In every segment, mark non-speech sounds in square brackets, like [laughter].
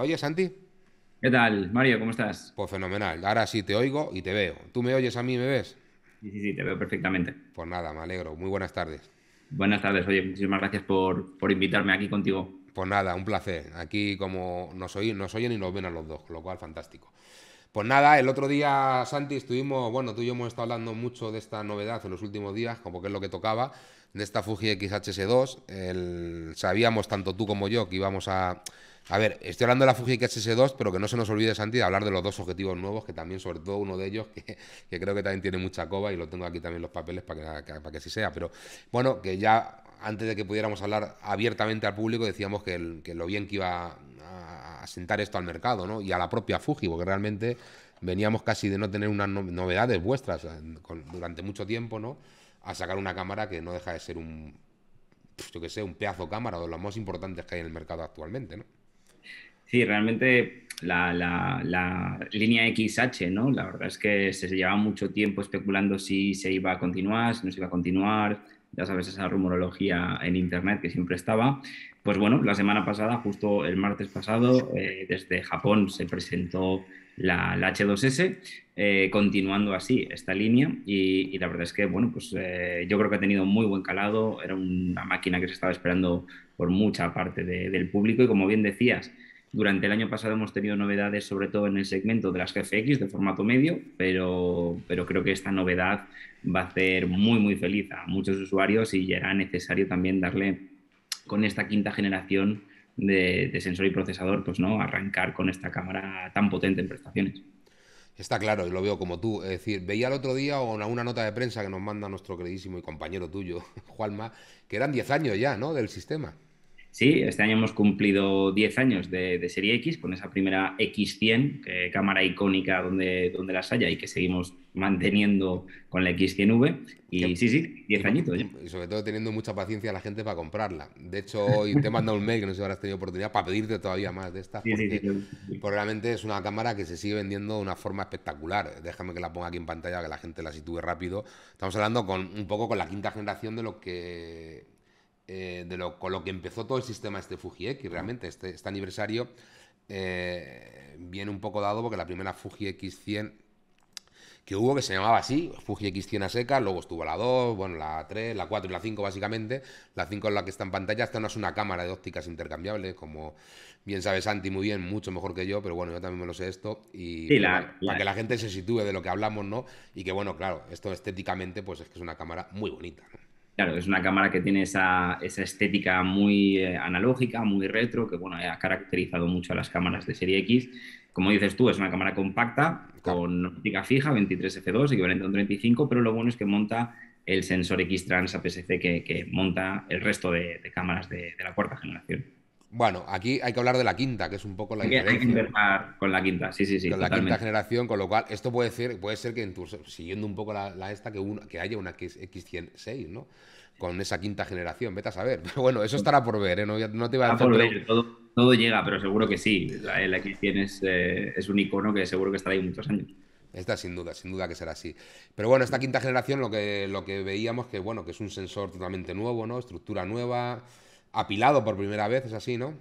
Oye Santi? ¿Qué tal, Mario? ¿Cómo estás? Pues fenomenal. Ahora sí te oigo y te veo. ¿Tú me oyes a mí y me ves? Sí, sí, sí, te veo perfectamente. Pues nada, me alegro. Muy buenas tardes. Buenas tardes, oye, muchísimas gracias por, invitarme aquí contigo. Pues nada, un placer. Aquí como nos, nos oyen y nos ven a los dos, lo cual fantástico. Pues nada, el otro día, Santi, estuvimos, bueno, tú y yo hemos estado hablando mucho de esta novedad en los últimos días, como que es lo que tocaba, de esta Fuji XHS2. sabíamos tanto tú como yo que íbamos a a ver, estoy hablando de la Fuji S2, pero que no se nos olvide, Santi, de hablar de los dos objetivos nuevos, que también, sobre todo uno de ellos, que, creo que también tiene mucha coba y lo tengo aquí también los papeles para que, para que así sea. Pero bueno, que ya antes de que pudiéramos hablar abiertamente al público, decíamos que, lo bien que iba a, sentar esto al mercado ¿no? y a la propia Fuji, porque realmente veníamos casi de no tener unas novedades vuestras eh, durante mucho tiempo, ¿no? A sacar una cámara que no deja de ser un, yo que sé, un pedazo cámara, de las más importantes que hay en el mercado actualmente, ¿no? Sí, realmente la, línea XH, ¿no? La verdad es que se llevaba mucho tiempo especulando si se iba a continuar, si no se iba a continuar, ya sabes, esa rumorología en Internet que siempre estaba. Pues bueno, la semana pasada, justo el martes pasado, eh, desde Japón se presentó la, H2S, eh, continuando así esta línea y, la verdad es que, bueno, pues eh, yo creo que ha tenido muy buen calado, era una máquina que se estaba esperando por mucha parte del público y como bien decías, durante el año pasado hemos tenido novedades, sobre todo en el segmento de las GFX de formato medio, pero, pero creo que esta novedad va a hacer muy, muy feliz a muchos usuarios y ya era necesario también darle con esta quinta generación de, sensor y procesador, pues no, arrancar con esta cámara tan potente en prestaciones. Está claro, y lo veo como tú. Es decir, veía el otro día una, una nota de prensa que nos manda nuestro queridísimo y compañero tuyo, [laughs] Juanma, que eran 10 años ya, ¿no? Del sistema. Sí, este año hemos cumplido 10 años de, serie X con esa primera X100, cámara icónica donde, donde las haya y que seguimos manteniendo con la X100V. Y sí, sí, 10 añitos. Y sobre todo teniendo mucha paciencia la gente para comprarla. De hecho, hoy te he mandado un mail que no sé si habrás tenido oportunidad para pedirte todavía más de estas. porque, realmente es una cámara que se sigue vendiendo de una forma espectacular. Déjame que la ponga aquí en pantalla, que la gente la sitúe rápido. Estamos hablando con un poco con la quinta generación de lo que eh, de lo, con lo que empezó todo el sistema este Fuji X, realmente este, este aniversario eh, viene un poco dado porque la primera Fuji x 100 que hubo, que se llamaba así, Fuji X100 a seca, luego estuvo la 2, bueno, la 3, la 4 y la 5 básicamente. La 5 es la que está en pantalla, esta no es una cámara de ópticas intercambiables, como bien sabe Santi muy bien, mucho mejor que yo, pero bueno, yo también me lo sé esto. Y para, que la gente se sitúe de lo que hablamos, ¿no? Y que bueno, claro, esto estéticamente pues es que es una cámara muy bonita, Claro, es una cámara que tiene esa, estética muy eh, analógica, muy retro, que bueno, ha caracterizado mucho a las cámaras de serie X. Como dices tú, es una cámara compacta con óptica fija, 23 f2, equivalente a un 35, pero lo bueno es que monta el sensor X-Trans APS-C que, monta el resto de, cámaras de la cuarta generación. Bueno, aquí hay que hablar de la quinta, que es un poco la quinta con la quinta, sí, sí, sí. Con la quinta generación, con lo cual esto puede ser, puede ser que en siguiendo un poco la, esta, que, haya una X, X106, ¿no? Con esa quinta generación, vete a saber. [laughs] Pero bueno, eso estará por ver, ¿eh? No, no te iba a todo, llega, pero seguro que sí. La, X100 eh, es, un icono que seguro que estará ahí muchos años. Esta sin duda, sin duda que será así. Pero bueno, esta quinta generación lo que, lo que veíamos que, bueno, que es un sensor totalmente nuevo, ¿no? Estructura nueva, apilado por primera vez, es así, ¿no?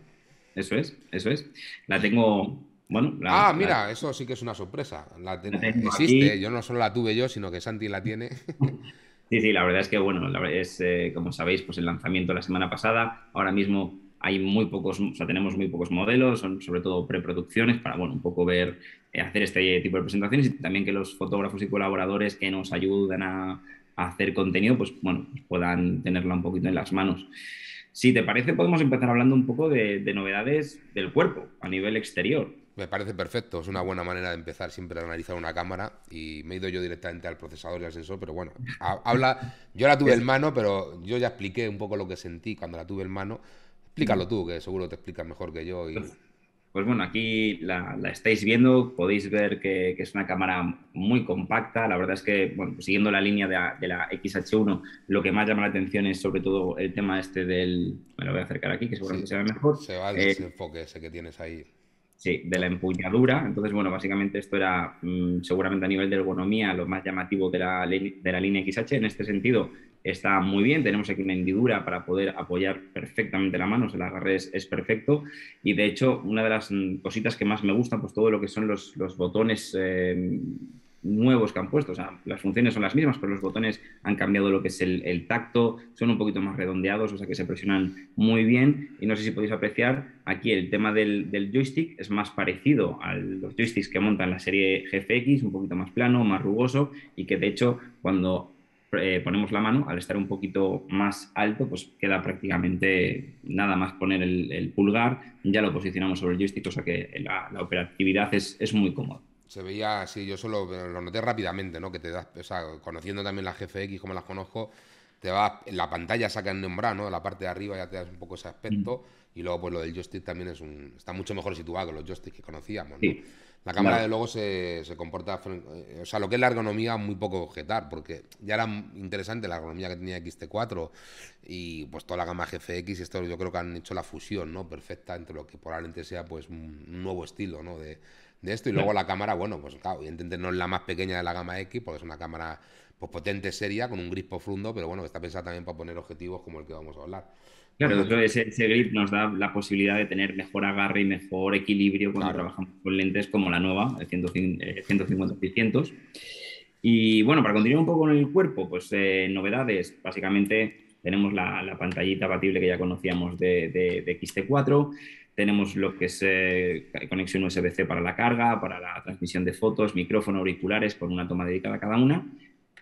Eso es, eso es. La tengo, bueno. La, ah, mira, eso sí que es una sorpresa. La, existe, yo no solo la tuve yo, sino que Santi la tiene. [laughs] sí, sí, la verdad es que, bueno, la es, eh, como sabéis, pues el lanzamiento la semana pasada, ahora mismo hay muy pocos, o sea, tenemos muy pocos modelos, son sobre todo preproducciones para, bueno, un poco ver, eh, hacer este tipo de presentaciones y también que los fotógrafos y colaboradores que nos ayudan a hacer contenido, pues, bueno, pues puedan tenerla un poquito en las manos. Si te parece, podemos empezar hablando un poco de, novedades del cuerpo a nivel exterior. Me parece perfecto, es una buena manera de empezar siempre a analizar una cámara y me he ido yo directamente al procesador y al sensor, pero bueno, habla, yo la tuve [laughs] en mano, pero yo ya expliqué un poco lo que sentí cuando la tuve en mano. Explícalo tú, que seguro te explicas mejor que yo y pues pues bueno, aquí la, estáis viendo, podéis ver que, es una cámara muy compacta. La verdad es que, bueno, pues siguiendo la línea de la, XH1, lo que más llama la atención es sobre todo el tema este del... Me lo voy a acercar aquí, que seguramente se ve mejor. Se va el eh, enfoque ese que tienes ahí. Sí, de la empuñadura. Entonces, bueno, básicamente esto era mm, seguramente a nivel de ergonomía lo más llamativo de la, de la línea XH. En este sentido, está muy bien, tenemos aquí una hendidura para poder apoyar perfectamente la mano, o sea, el agarre es, perfecto y de hecho una de las mm, cositas que más me gusta, pues todo lo que son los, los botones em, nuevos que han puesto, o sea, las funciones son las mismas, pero los botones han cambiado lo que es el, tacto, son un poquito más redondeados, o sea que se presionan muy bien y no sé si podéis apreciar, aquí el tema del, del joystick es más parecido a los joysticks que montan la serie GFX, un poquito más plano, más rugoso y que de hecho cuando eh, ponemos la mano, al estar un poquito más alto, pues queda prácticamente nada más poner el, pulgar, ya lo posicionamos sobre el joystick, o sea que la, operatividad es, muy cómoda se veía así, yo solo eh, lo noté rápidamente, ¿no? Que te das, o sea, conociendo también las GFX como las conozco, te vas, la pantalla saca el nombre, ¿no? La parte de arriba ya te das un poco ese aspecto. Mm. Y luego, pues lo del joystick también es un, está mucho mejor situado los joysticks que conocíamos, ¿no? La cámara de luego se, comporta, eh, o sea, lo que es la ergonomía muy poco objetar, porque ya era interesante la ergonomía que tenía XT4 y pues toda la gama GFX, y esto yo creo que han hecho la fusión, ¿no? Perfecta entre lo que probablemente sea pues un nuevo estilo, ¿no? De, esto y luego la cámara, bueno, pues claro, evidentemente no es la más pequeña de la gama X, porque es una cámara pues potente, seria, con un grip profundo, pero bueno, está pensada también para poner objetivos como el que vamos a hablar. Claro. ese, grip nos da la posibilidad de tener mejor agarre y mejor equilibrio cuando trabajamos con lentes como la nueva, el 150-600. Eh, y bueno, para continuar un poco con el cuerpo, pues eh, novedades. Básicamente tenemos la, pantallita abatible que ya conocíamos de, de, de XT4. Tenemos lo que es eh, conexión USB-C para la carga, para la transmisión de fotos, micrófono, auriculares con una toma dedicada a cada una.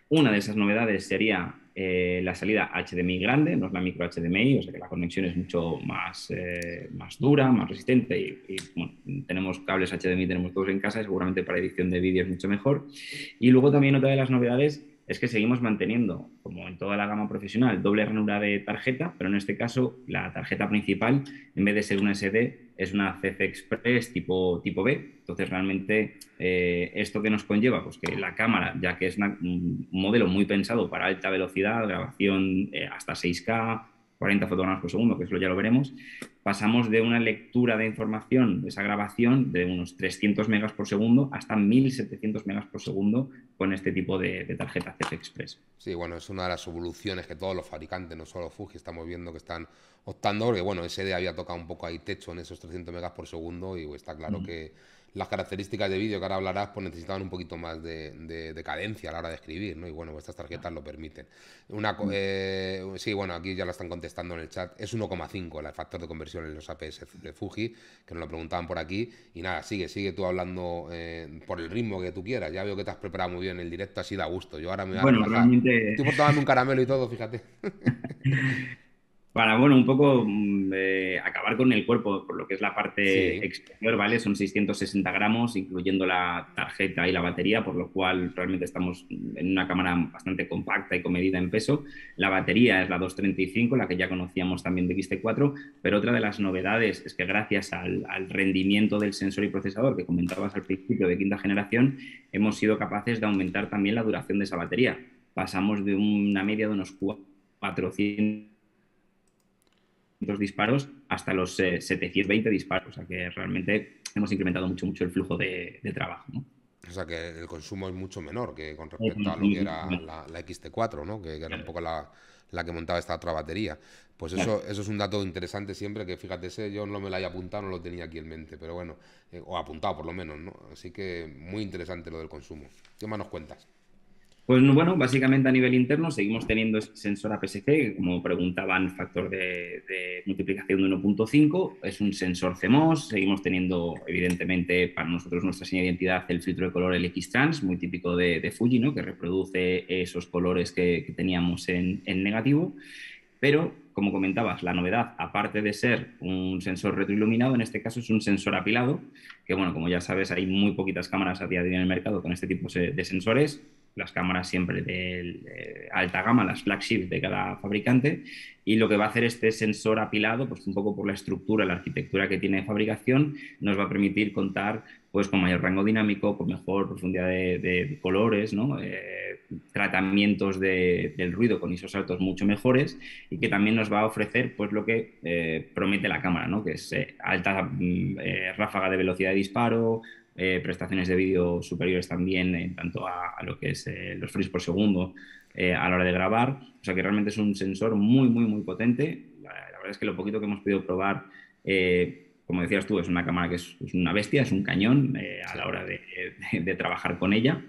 Una de esas novedades sería eh, la salida HDMI grande, no es la micro HDMI, o sea que la conexión es mucho más, eh, más dura, más resistente y, tenemos cables HDMI, tenemos todos en casa seguramente para edición de vídeo es mucho mejor. Y luego también otra de las novedades es que seguimos manteniendo, como en toda la gama profesional, doble ranura de tarjeta, pero en este caso la tarjeta principal, en vez de ser una SD, es una CC Express tipo, tipo B. Entonces, realmente, eh, ¿esto que nos conlleva? Pues que la cámara, ya que es un modelo muy pensado para alta velocidad, grabación eh, hasta 6K, 40 fotogramas por segundo, que eso ya lo veremos, pasamos de una lectura de información, de esa grabación, de unos 300 megas por segundo hasta 1700 megas por segundo con este tipo de, tarjeta CF Express. Sí, bueno, es una de las evoluciones que todos los fabricantes, no solo Fuji, estamos viendo que están optando, porque bueno, SD había tocado un poco ahí techo en esos 300 megas por segundo y pues, está claro que las características de vídeo que ahora hablarás, pues necesitaban un poquito más de, cadencia a la hora de escribir, ¿no? Y bueno, estas tarjetas lo permiten. Una, mm. eh, sí, bueno, aquí ya la están contestando en el chat. Es 1,5 el factor de conversión en los APS de Fuji, que nos lo preguntaban por aquí. Y nada, sigue, sigue tú hablando eh, por el ritmo que tú quieras. Ya veo que te has preparado muy bien el directo, así da gusto. Yo ahora me voy a Bueno, realmente... Estoy tomando un caramelo y todo, fíjate. [laughs] para, bueno, un poco mm, eh, acabar con el cuerpo, por lo que es la parte exterior, ¿vale? Son 660 gramos, incluyendo la tarjeta y la batería, por lo cual realmente estamos en una cámara bastante compacta y con medida en peso. La batería es la 235, la que ya conocíamos también de XT4, pero otra de las novedades es que gracias al, al rendimiento del sensor y procesador que comentabas al principio de quinta generación, hemos sido capaces de aumentar también la duración de esa batería. Pasamos de una media de unos 400 disparos hasta los 720 eh, disparos. O sea que realmente hemos incrementado mucho, mucho el flujo de, trabajo. O sea que el consumo es mucho menor que con respecto a lo que era la, XT4, que, era un poco la, que montaba esta otra batería. Pues eso, eso es un dato interesante siempre, que fíjate, ese yo no me lo haya apuntado, no lo tenía aquí en mente, pero bueno, eh, o apuntado por lo menos, ¿no? Así que muy interesante lo del consumo. ¿Qué más nos cuentas? Pues bueno, básicamente a nivel interno seguimos teniendo ese sensor APS-C, como preguntaban, factor de, multiplicación de 1.5, es un sensor CMOS, seguimos teniendo evidentemente para nosotros nuestra señal de identidad el filtro de color el trans muy típico de, Fuji, ¿no? que reproduce esos colores que, teníamos en, en negativo, pero como comentabas, la novedad, aparte de ser un sensor retroiluminado, en este caso es un sensor apilado, que bueno, como ya sabes, hay muy poquitas cámaras a día de hoy en el mercado con este tipo de sensores las cámaras siempre de alta gama, las flagships de cada fabricante, y lo que va a hacer este sensor apilado, pues un poco por la estructura, la arquitectura que tiene de fabricación, nos va a permitir contar pues con mayor rango dinámico, con mejor profundidad de, colores, eh, tratamientos del ruido con ISOs altos mucho mejores y que también nos va a ofrecer pues lo que eh, promete la cámara, ¿no? que es eh, alta mm, ráfaga de velocidad de disparo, eh, prestaciones de vídeo superiores también, en tanto a, lo que es eh, los frames por segundo eh, a la hora de grabar. O sea que realmente es un sensor muy, muy, muy potente. La, verdad es que lo poquito que hemos podido probar, como decías tú, es una cámara que es, una bestia, es un cañón a la hora de, trabajar con ella.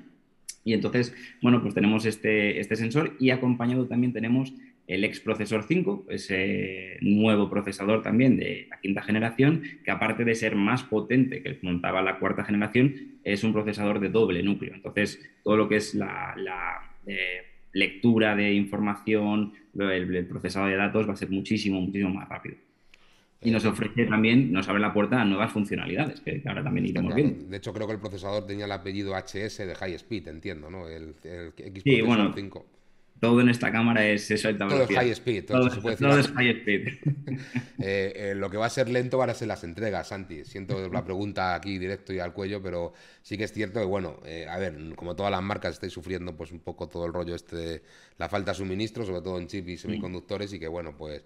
Y entonces, bueno, pues tenemos este, este sensor y acompañado también tenemos el ex procesor 5, ese nuevo procesador también de la quinta generación, que aparte de ser más potente que el que montaba la cuarta generación, es un procesador de doble núcleo. Entonces, todo lo que es la, eh, lectura de información, el, el, procesado de datos va a ser muchísimo, muchísimo más rápido. Y nos ofrece también, nos abre la puerta a nuevas funcionalidades, que ahora también iremos viendo. De hecho, creo que el procesador tenía el apellido HS de High Speed, entiendo, ¿no? El, el X sí, 5 todo en esta cámara es eso Todo es high speed. Todo, es high speed. [laughs] Eh, eh, lo que va a ser lento van a ser las entregas, Santi. Siento [laughs] la pregunta aquí directo y al cuello, pero sí que es cierto que, bueno, eh, a ver, como todas las marcas estáis sufriendo pues un poco todo el rollo este, la falta de suministro, sobre todo en chip y semiconductores, y que, bueno, pues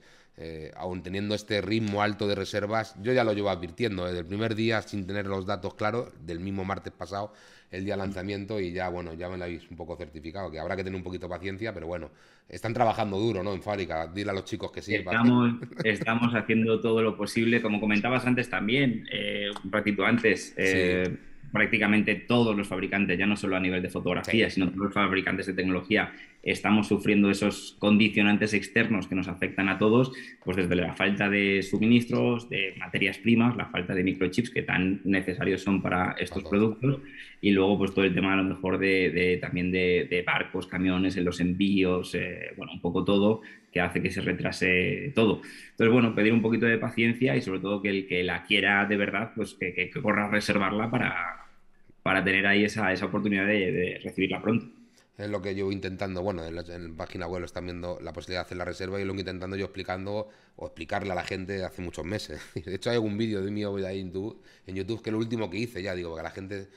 aún teniendo este ritmo alto de reservas, yo ya lo llevo advirtiendo desde el primer día sin tener los datos claros, del mismo martes pasado, el día de mm. lanzamiento, y ya, bueno, ya me lo habéis un poco certificado, que habrá que tener un poquito de paciencia, pero pero bueno, están trabajando duro, En fábrica, dile a los chicos que sí. [laughs] Estamos, haciendo todo lo posible, como comentabas antes también, eh, un ratito antes. Eh, prácticamente todos los fabricantes, ya no solo a nivel de fotografía, sino todos los fabricantes de tecnología, estamos sufriendo esos condicionantes externos que nos afectan a todos, pues desde la falta de suministros, de materias primas, la falta de microchips que tan necesarios son para estos productos, y luego pues todo el tema a lo mejor de, también de, barcos, camiones, en los envíos, eh, bueno, un poco todo que hace que se retrase todo. Entonces, bueno, pedir un poquito de paciencia y sobre todo que el que la quiera de verdad, pues que, corra a reservarla para, para tener ahí esa, oportunidad de recibirla pronto. Es lo que yo intentando, bueno, en la, página web lo están viendo la posibilidad de hacer la reserva y lo que intentando yo explicando o explicarle a la gente hace muchos meses. [laughs] De hecho hay algún vídeo de mío en YouTube, en YouTube que es lo último que hice, ya digo, porque la gente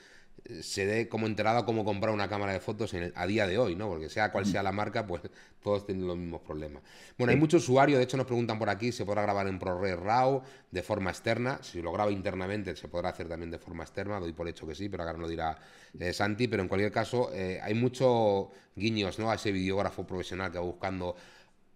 se dé como enterado cómo comprar una cámara de fotos a día de hoy, ¿no? Porque sea cual sea la marca, pues [laughs] todos tienen los mismos problemas. Bueno, hay muchos usuarios, de hecho nos preguntan por aquí, se podrá grabar en ProRes RAW de forma externa, si lo graba internamente se podrá hacer también de forma externa, doy por hecho que sí, pero ahora no lo dirá eh, Santi, pero en cualquier caso eh, hay muchos guiños, ¿no? A ese videógrafo profesional que va buscando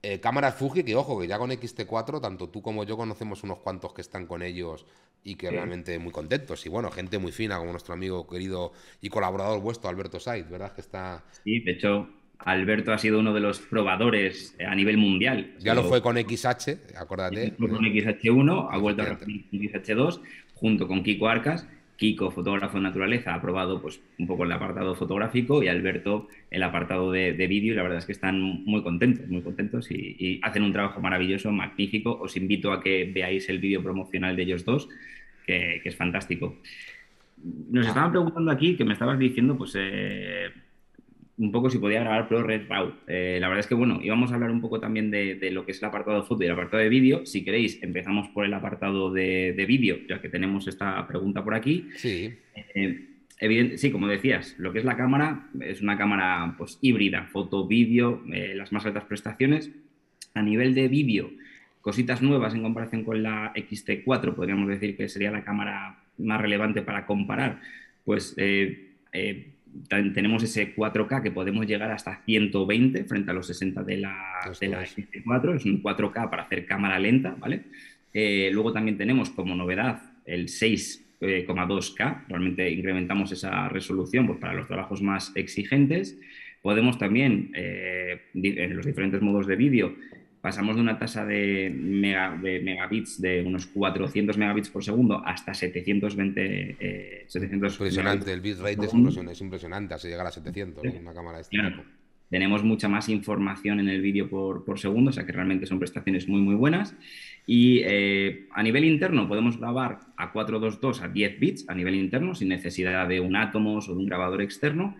eh, cámaras Fuji, que ojo, que ya con XT4, tanto tú como yo conocemos unos cuantos que están con ellos y que realmente muy contentos. Y bueno, gente muy fina, como nuestro amigo querido y colaborador vuestro, Alberto Said, ¿verdad? Que está... Sí, de hecho, Alberto ha sido uno de los probadores a nivel mundial. Ya lo fue con XH, acuérdate. con XH1, ha pues vuelto a XH2, junto con Kiko Arcas. Kiko, fotógrafo de naturaleza, ha probado pues, un poco el apartado fotográfico y Alberto el apartado de, vídeo. Y la verdad es que están muy contentos, muy contentos y, hacen un trabajo maravilloso, magnífico. Os invito a que veáis el vídeo promocional de ellos dos que, es fantástico. Nos estaban preguntando aquí, que me estabas diciendo, pues eh, un poco si podía grabar Pro Red Raw. Eh, la verdad es que, bueno, íbamos a hablar un poco también de, lo que es el apartado de foto y el apartado de vídeo. Si queréis, empezamos por el apartado de, vídeo, ya que tenemos esta pregunta por aquí. Sí. Eh, sí, como decías, lo que es la cámara es una cámara pues, híbrida, foto, vídeo, las más altas prestaciones. A nivel de vídeo, cositas nuevas en comparación con la XT4, podríamos decir que sería la cámara más relevante para comparar, pues eh, eh, tenemos ese 4K que podemos llegar hasta 120 frente a los 60 de la, de XT4, es un 4K para hacer cámara lenta, ¿vale? Eh, luego también tenemos como novedad el 6,2K, realmente incrementamos esa resolución pues, para los trabajos más exigentes. Podemos también, en los diferentes modos de vídeo, pasamos de una tasa de, megabits de unos 400 megabits por segundo hasta 720 700 eh, impresionante el bitrate es, impresionante así llegar a 700 en una cámara de este tenemos mucha más información en el vídeo por, segundo, o sea que realmente son prestaciones muy, muy buenas. Y eh, a nivel interno podemos grabar a 422 a 10 bits a nivel interno sin necesidad de un Atomos o de un grabador externo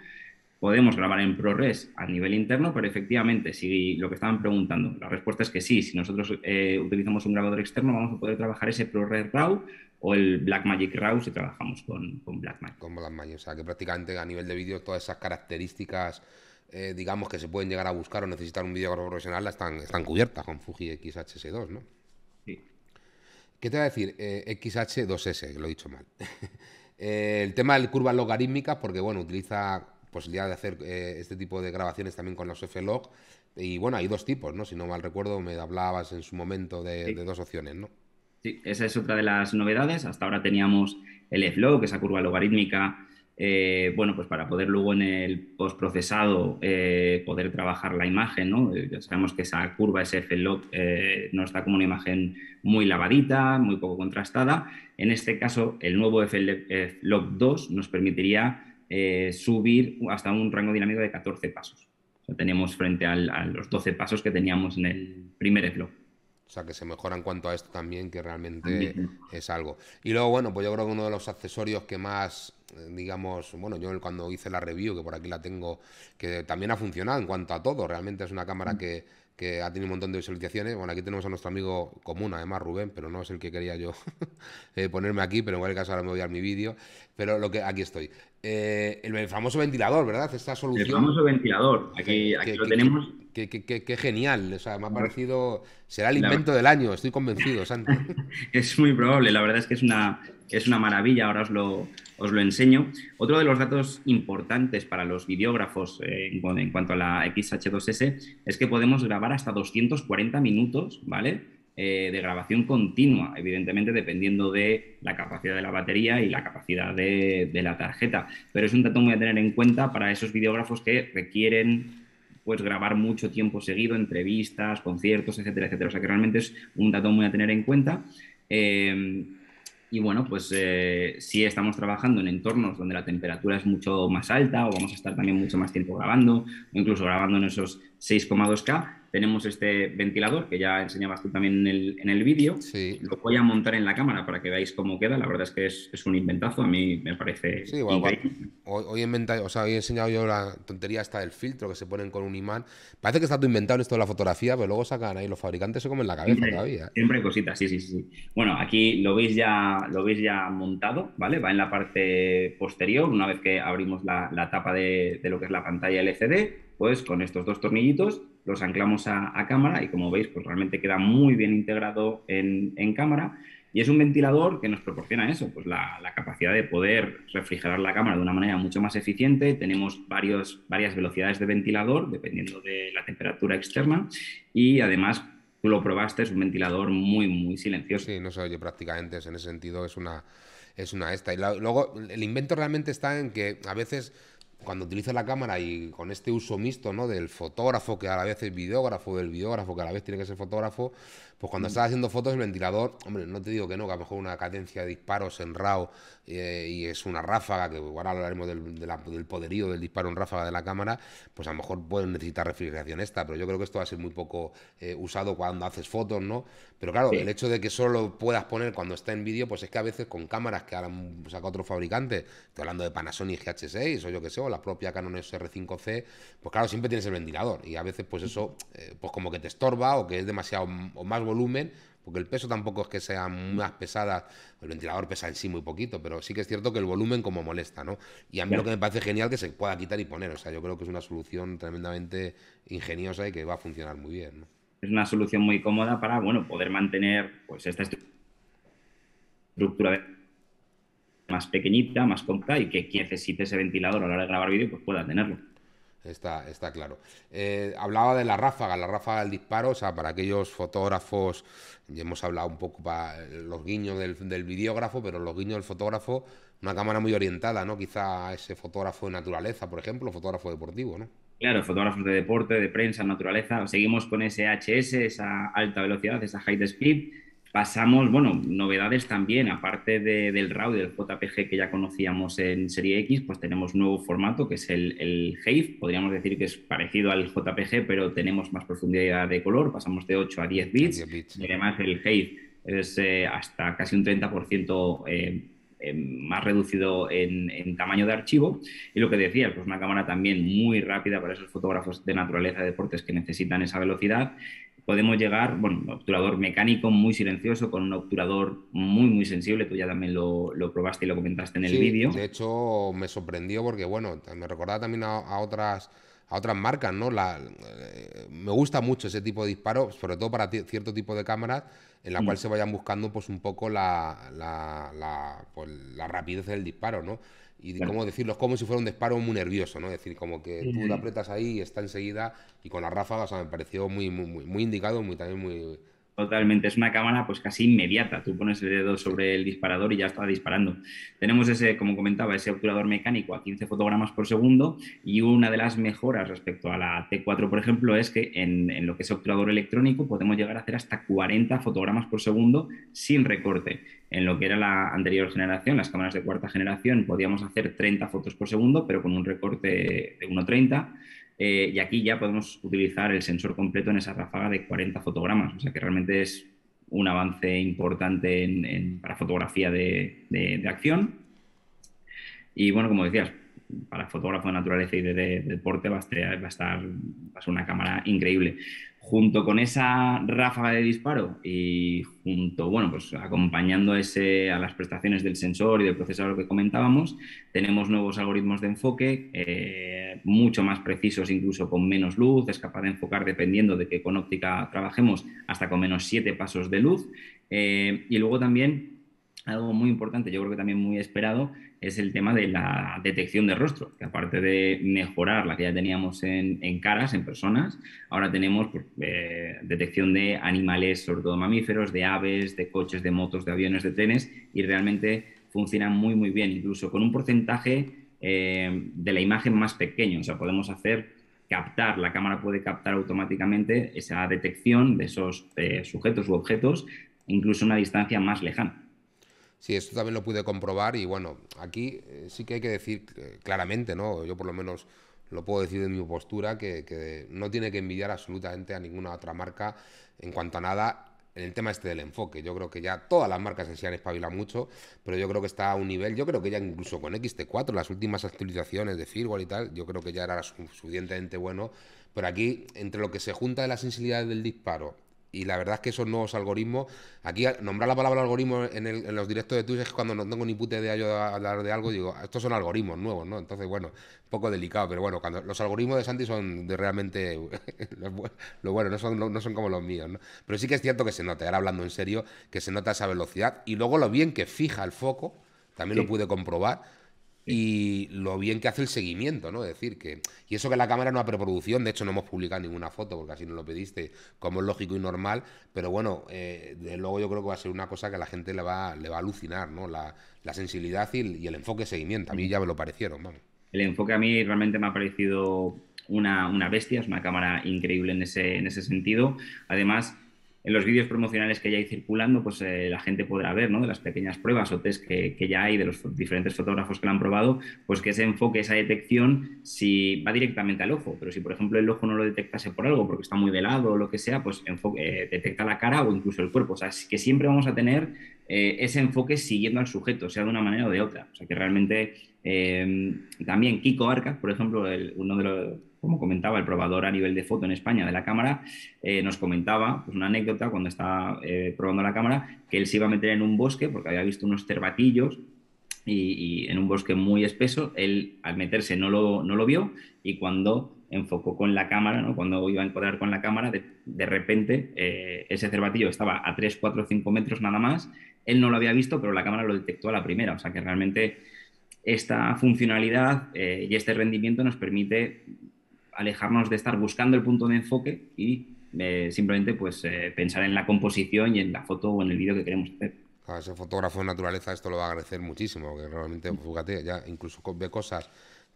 podemos grabar en ProRes a nivel interno, pero efectivamente, si lo que estaban preguntando, la respuesta es que sí, si nosotros eh, utilizamos un grabador externo, vamos a poder trabajar ese ProRes RAW o el Blackmagic RAW si trabajamos con, con Blackmagic. Con Blackmagic, o sea que prácticamente a nivel de vídeo todas esas características... Eh, digamos que se pueden llegar a buscar o necesitar un vídeo profesional están, están cubiertas con Fuji XHS2, ¿no? Sí. ¿Qué te voy a decir? Eh, XH2S, lo he dicho mal. [laughs] el tema de curvas logarítmicas, porque bueno, utiliza posibilidad de hacer eh, este tipo de grabaciones también con los F-Log. Y bueno, hay dos tipos, ¿no? Si no mal recuerdo, me hablabas en su momento de, dos opciones, ¿no? Sí, esa es otra de las novedades. Hasta ahora teníamos el F-Log, esa curva logarítmica, eh, bueno, pues para poder luego en el postprocesado eh, poder trabajar la imagen, ¿no? Eh, sabemos que esa curva, ese F-Log, nos da como una imagen muy lavadita, muy poco contrastada. En este caso, el nuevo F-Log 2 nos permitiría eh, subir hasta un rango dinámico de 14 pasos. O sea, tenemos frente a los 12 pasos que teníamos en el primer eplo. O sea, que se mejora en cuanto a esto también, que realmente es algo. Y luego, bueno, pues yo creo que uno de los accesorios que más, eh, digamos, bueno, yo cuando hice la review, que por aquí la tengo, que también ha funcionado en cuanto a todo, realmente es una cámara mm. que que ha tenido un montón de visualizaciones. Bueno, aquí tenemos a nuestro amigo común, además Rubén, pero no es el que quería yo [laughs] eh, ponerme aquí, pero en cualquier caso ahora me voy a mi vídeo. Pero lo que aquí estoy. Eh, el famoso ventilador, ¿verdad? Esta solución. El famoso ventilador, aquí, lo tenemos. Qué genial, o sea, me ha parecido, será el invento del año, estoy convencido, [laughs] Santi. es muy probable, la verdad es que es una, es una maravilla, ahora os lo, os lo enseño. Otro de los datos importantes para los videógrafos eh, en, en cuanto a la XH2S es que podemos grabar hasta 240 minutos, ¿vale? Eh, de grabación continua, evidentemente dependiendo de la capacidad de la batería y la capacidad de, la tarjeta. Pero es un dato muy a tener en cuenta para esos videógrafos que requieren pues grabar mucho tiempo seguido, entrevistas, conciertos, etcétera, etcétera. O sea que realmente es un dato muy a tener en cuenta. Eh, y bueno, pues eh, si estamos trabajando en entornos donde la temperatura es mucho más alta o vamos a estar también mucho más tiempo grabando, o incluso grabando en esos 6,2K, tenemos este ventilador que ya enseñabas tú también en el, en el vídeo. Lo voy a montar en la cámara para que veáis cómo queda. La verdad es que es, un inventazo. A mí me parece. Sí, igual, Hoy, o sea, hoy he enseñado yo la tontería esta del filtro que se ponen con un imán. Parece que está todo inventado esto de la fotografía, pero luego sacan ahí los fabricantes se comen la cabeza todavía. ¿eh? Siempre hay cositas, sí, sí, sí. Bueno, aquí lo veis ya, lo veis ya montado, ¿vale? Va en la parte posterior, una vez que abrimos la, la tapa de, de lo que es la pantalla LCD pues con estos dos tornillitos los anclamos a, cámara y como veis, pues realmente queda muy bien integrado en, cámara. Y es un ventilador que nos proporciona eso, pues la, capacidad de poder refrigerar la cámara de una manera mucho más eficiente. Tenemos varios, varias velocidades de ventilador dependiendo de la temperatura externa y además tú lo probaste, es un ventilador muy, muy silencioso. Sí, no se oye prácticamente, en ese sentido es una, es una esta. Y luego el invento realmente está en que a veces cuando utilizas la cámara y con este uso mixto, ¿no? Del fotógrafo que a la vez es videógrafo, del videógrafo que a la vez tiene que ser fotógrafo, pues cuando mm. estás haciendo fotos, el ventilador, hombre, no te digo que no, que a lo mejor una cadencia de disparos en RAW eh, y es una ráfaga, que ahora hablaremos del, poderío del disparo en ráfaga de la cámara, pues a lo mejor pueden necesitar refrigeración esta, pero yo creo que esto va a ser muy poco eh, usado cuando haces fotos, ¿no? Pero claro, el hecho de que solo puedas poner cuando está en vídeo, pues es que a veces con cámaras que ahora saca otro fabricante, estoy hablando de Panasonic GH6 o yo que sé, o la propia Canon SR5C, pues claro, siempre tienes el ventilador y a veces pues eso, eh, pues como que te estorba o que es demasiado o más volumen, porque el peso tampoco es que sea más pesada, el ventilador pesa en sí muy poquito, pero sí que es cierto que el volumen como molesta, ¿no? Y a mí lo que me parece genial que se pueda quitar y poner, o sea, yo creo que es una solución tremendamente ingeniosa y que va a funcionar muy bien, ¿no? Es una solución muy cómoda para, bueno, poder mantener pues esta estructura más pequeñita, más compacta y que quien necesite ese ventilador a la hora de grabar vídeo pues pueda tenerlo está, claro. Eh, hablaba de la ráfaga, la ráfaga del disparo, o sea, para aquellos fotógrafos, ya hemos hablado un poco para los guiños del, del videógrafo, pero los guiños del fotógrafo, una cámara muy orientada, ¿no? Quizá ese fotógrafo de naturaleza, por ejemplo, fotógrafo deportivo, ¿no? Claro, fotógrafos de deporte, de prensa, naturaleza, seguimos con ese HS, esa alta velocidad, esa high speed pasamos, bueno, novedades también, aparte del RAW y del JPG que ya conocíamos en Serie X, pues tenemos nuevo formato que es el, el podríamos decir que es parecido al JPG, pero tenemos más profundidad de color, pasamos de 8 a 10 bits, y además el HAVE es eh, hasta casi un 30% eh, eh, más reducido en, tamaño de archivo. Y lo que decías, pues una cámara también muy rápida para esos fotógrafos de naturaleza, de deportes que necesitan esa velocidad podemos llegar, bueno, obturador mecánico muy silencioso, con un obturador muy, muy sensible, tú ya también lo, lo probaste y lo comentaste en el vídeo. De hecho, me sorprendió porque, bueno, me recordaba también a, otras a otras marcas, ¿no? La, eh, me gusta mucho ese tipo de disparos, sobre todo para cierto tipo de cámaras, en la mm. cual se vayan buscando pues un poco la, la, la, pues, rapidez del disparo, ¿no? y cómo decirlo, como si fuera un disparo muy nervioso, ¿no? Es decir, como que tú lo mm. apretas ahí y está enseguida y con la ráfaga, me pareció muy, muy, muy, muy indicado, muy también muy Totalmente, es una cámara pues casi inmediata. Tú pones el dedo sobre el disparador y ya está disparando. Tenemos ese, como comentaba, ese obturador mecánico a 15 fotogramas por segundo y una de las mejoras respecto a la T4, por ejemplo, es que en, en lo que es obturador electrónico podemos llegar a hacer hasta 40 fotogramas por segundo sin recorte. En lo que era la anterior generación, las cámaras de cuarta generación, podíamos hacer 30 fotos por segundo, pero con un recorte de 1.30 eh, y aquí ya podemos utilizar el sensor completo en esa ráfaga de 40 fotogramas, o sea que realmente es un avance importante para fotografía de acción. Y bueno, como decías, para fotógrafo de naturaleza y de, deporte va a, ser una cámara increíble. Junto con esa ráfaga de disparo y junto, bueno, pues acompañando ese, a las prestaciones del sensor y del procesador que comentábamos, tenemos nuevos algoritmos de enfoque, eh, mucho más precisos incluso con menos luz, es capaz de enfocar dependiendo de qué con óptica trabajemos hasta con menos siete pasos de luz. Eh, y luego también algo muy importante, yo creo que también muy esperado, es el tema de la detección de rostro, que aparte de mejorar la que ya teníamos en, caras, en personas, ahora tenemos pues, eh, detección de animales, sobre todo mamíferos, de aves, de coches, de motos, de aviones, de trenes, y realmente funcionan muy, muy bien, incluso con un porcentaje eh, de la imagen más pequeño, o sea, podemos hacer captar, la cámara puede captar automáticamente esa detección de esos eh, sujetos u objetos, incluso a una distancia más lejana. Sí, esto también lo pude comprobar y bueno, aquí eh, sí que hay que decir eh, claramente, ¿no? Yo por lo menos lo puedo decir de mi postura, que, no tiene que envidiar absolutamente a ninguna otra marca en cuanto a nada en el tema este del enfoque. Yo creo que ya todas las marcas en sí han espabilado mucho, pero yo creo que está a un nivel, yo creo que ya incluso con XT4, las últimas actualizaciones de firmware y tal, yo creo que ya era suficientemente bueno, pero aquí entre lo que se junta de la sensibilidad del disparo y la verdad es que esos nuevos algoritmos, aquí nombrar la palabra algoritmo en, los directos de Twitch es cuando no tengo ni puta de hablar de algo, digo, estos son algoritmos nuevos, ¿no? Entonces, bueno, poco delicado, pero bueno, cuando los algoritmos de Santi son de realmente [laughs] lo bueno, no son, como los míos, ¿no? Pero sí que es cierto que se nota, ahora hablando en serio, que se nota esa velocidad y luego lo bien que fija el foco, también lo pude comprobar y lo bien que hace el seguimiento, ¿no? Es decir, que. Y eso que la cámara no ha preproducción, de hecho no hemos publicado ninguna foto, porque así no lo pediste, como es lógico y normal, pero bueno, eh, luego yo creo que va a ser una cosa que a la gente le va, le va a alucinar, ¿no? La, sensibilidad y, el enfoque seguimiento. A mí mm. ya me lo parecieron, vamos. El enfoque a mí realmente me ha parecido una, bestia, es una cámara increíble en ese, en ese sentido. Además en los vídeos promocionales que ya hay circulando, pues eh, la gente podrá ver, ¿no? De las pequeñas pruebas o test que, ya hay de los diferentes fotógrafos que lo han probado, pues que ese enfoque, esa detección, si va directamente al ojo, pero si por ejemplo el ojo no lo detectase por algo, porque está muy velado o lo que sea, pues eh, detecta la cara o incluso el cuerpo. O sea, que siempre vamos a tener eh, ese enfoque siguiendo al sujeto, sea de una manera o de otra. O sea, que realmente también Kiko arca por ejemplo, uno de los como comentaba, el probador a nivel de foto en España de la cámara, eh, nos comentaba pues, una anécdota cuando estaba eh, probando la cámara, que él se iba a meter en un bosque porque había visto unos cerbatillos y, en un bosque muy espeso, él al meterse no lo, no lo vio y cuando enfocó con la cámara, ¿no? cuando iba a encuadrar con la cámara, de, repente eh, ese cerbatillo estaba a 3, 4, 5 metros nada más, él no lo había visto, pero la cámara lo detectó a la primera, o sea que realmente esta funcionalidad y este rendimiento nos permite alejarnos de estar buscando el punto de enfoque y eh, simplemente pues eh, pensar en la composición y en la foto o en el vídeo que queremos hacer. A ese fotógrafo de naturaleza esto lo va a agradecer muchísimo, que realmente, mm. fíjate, ya incluso ve cosas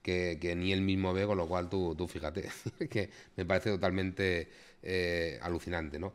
que, que, ni él mismo ve, con lo cual tú, tú fíjate, [laughs] que me parece totalmente eh, alucinante, ¿no?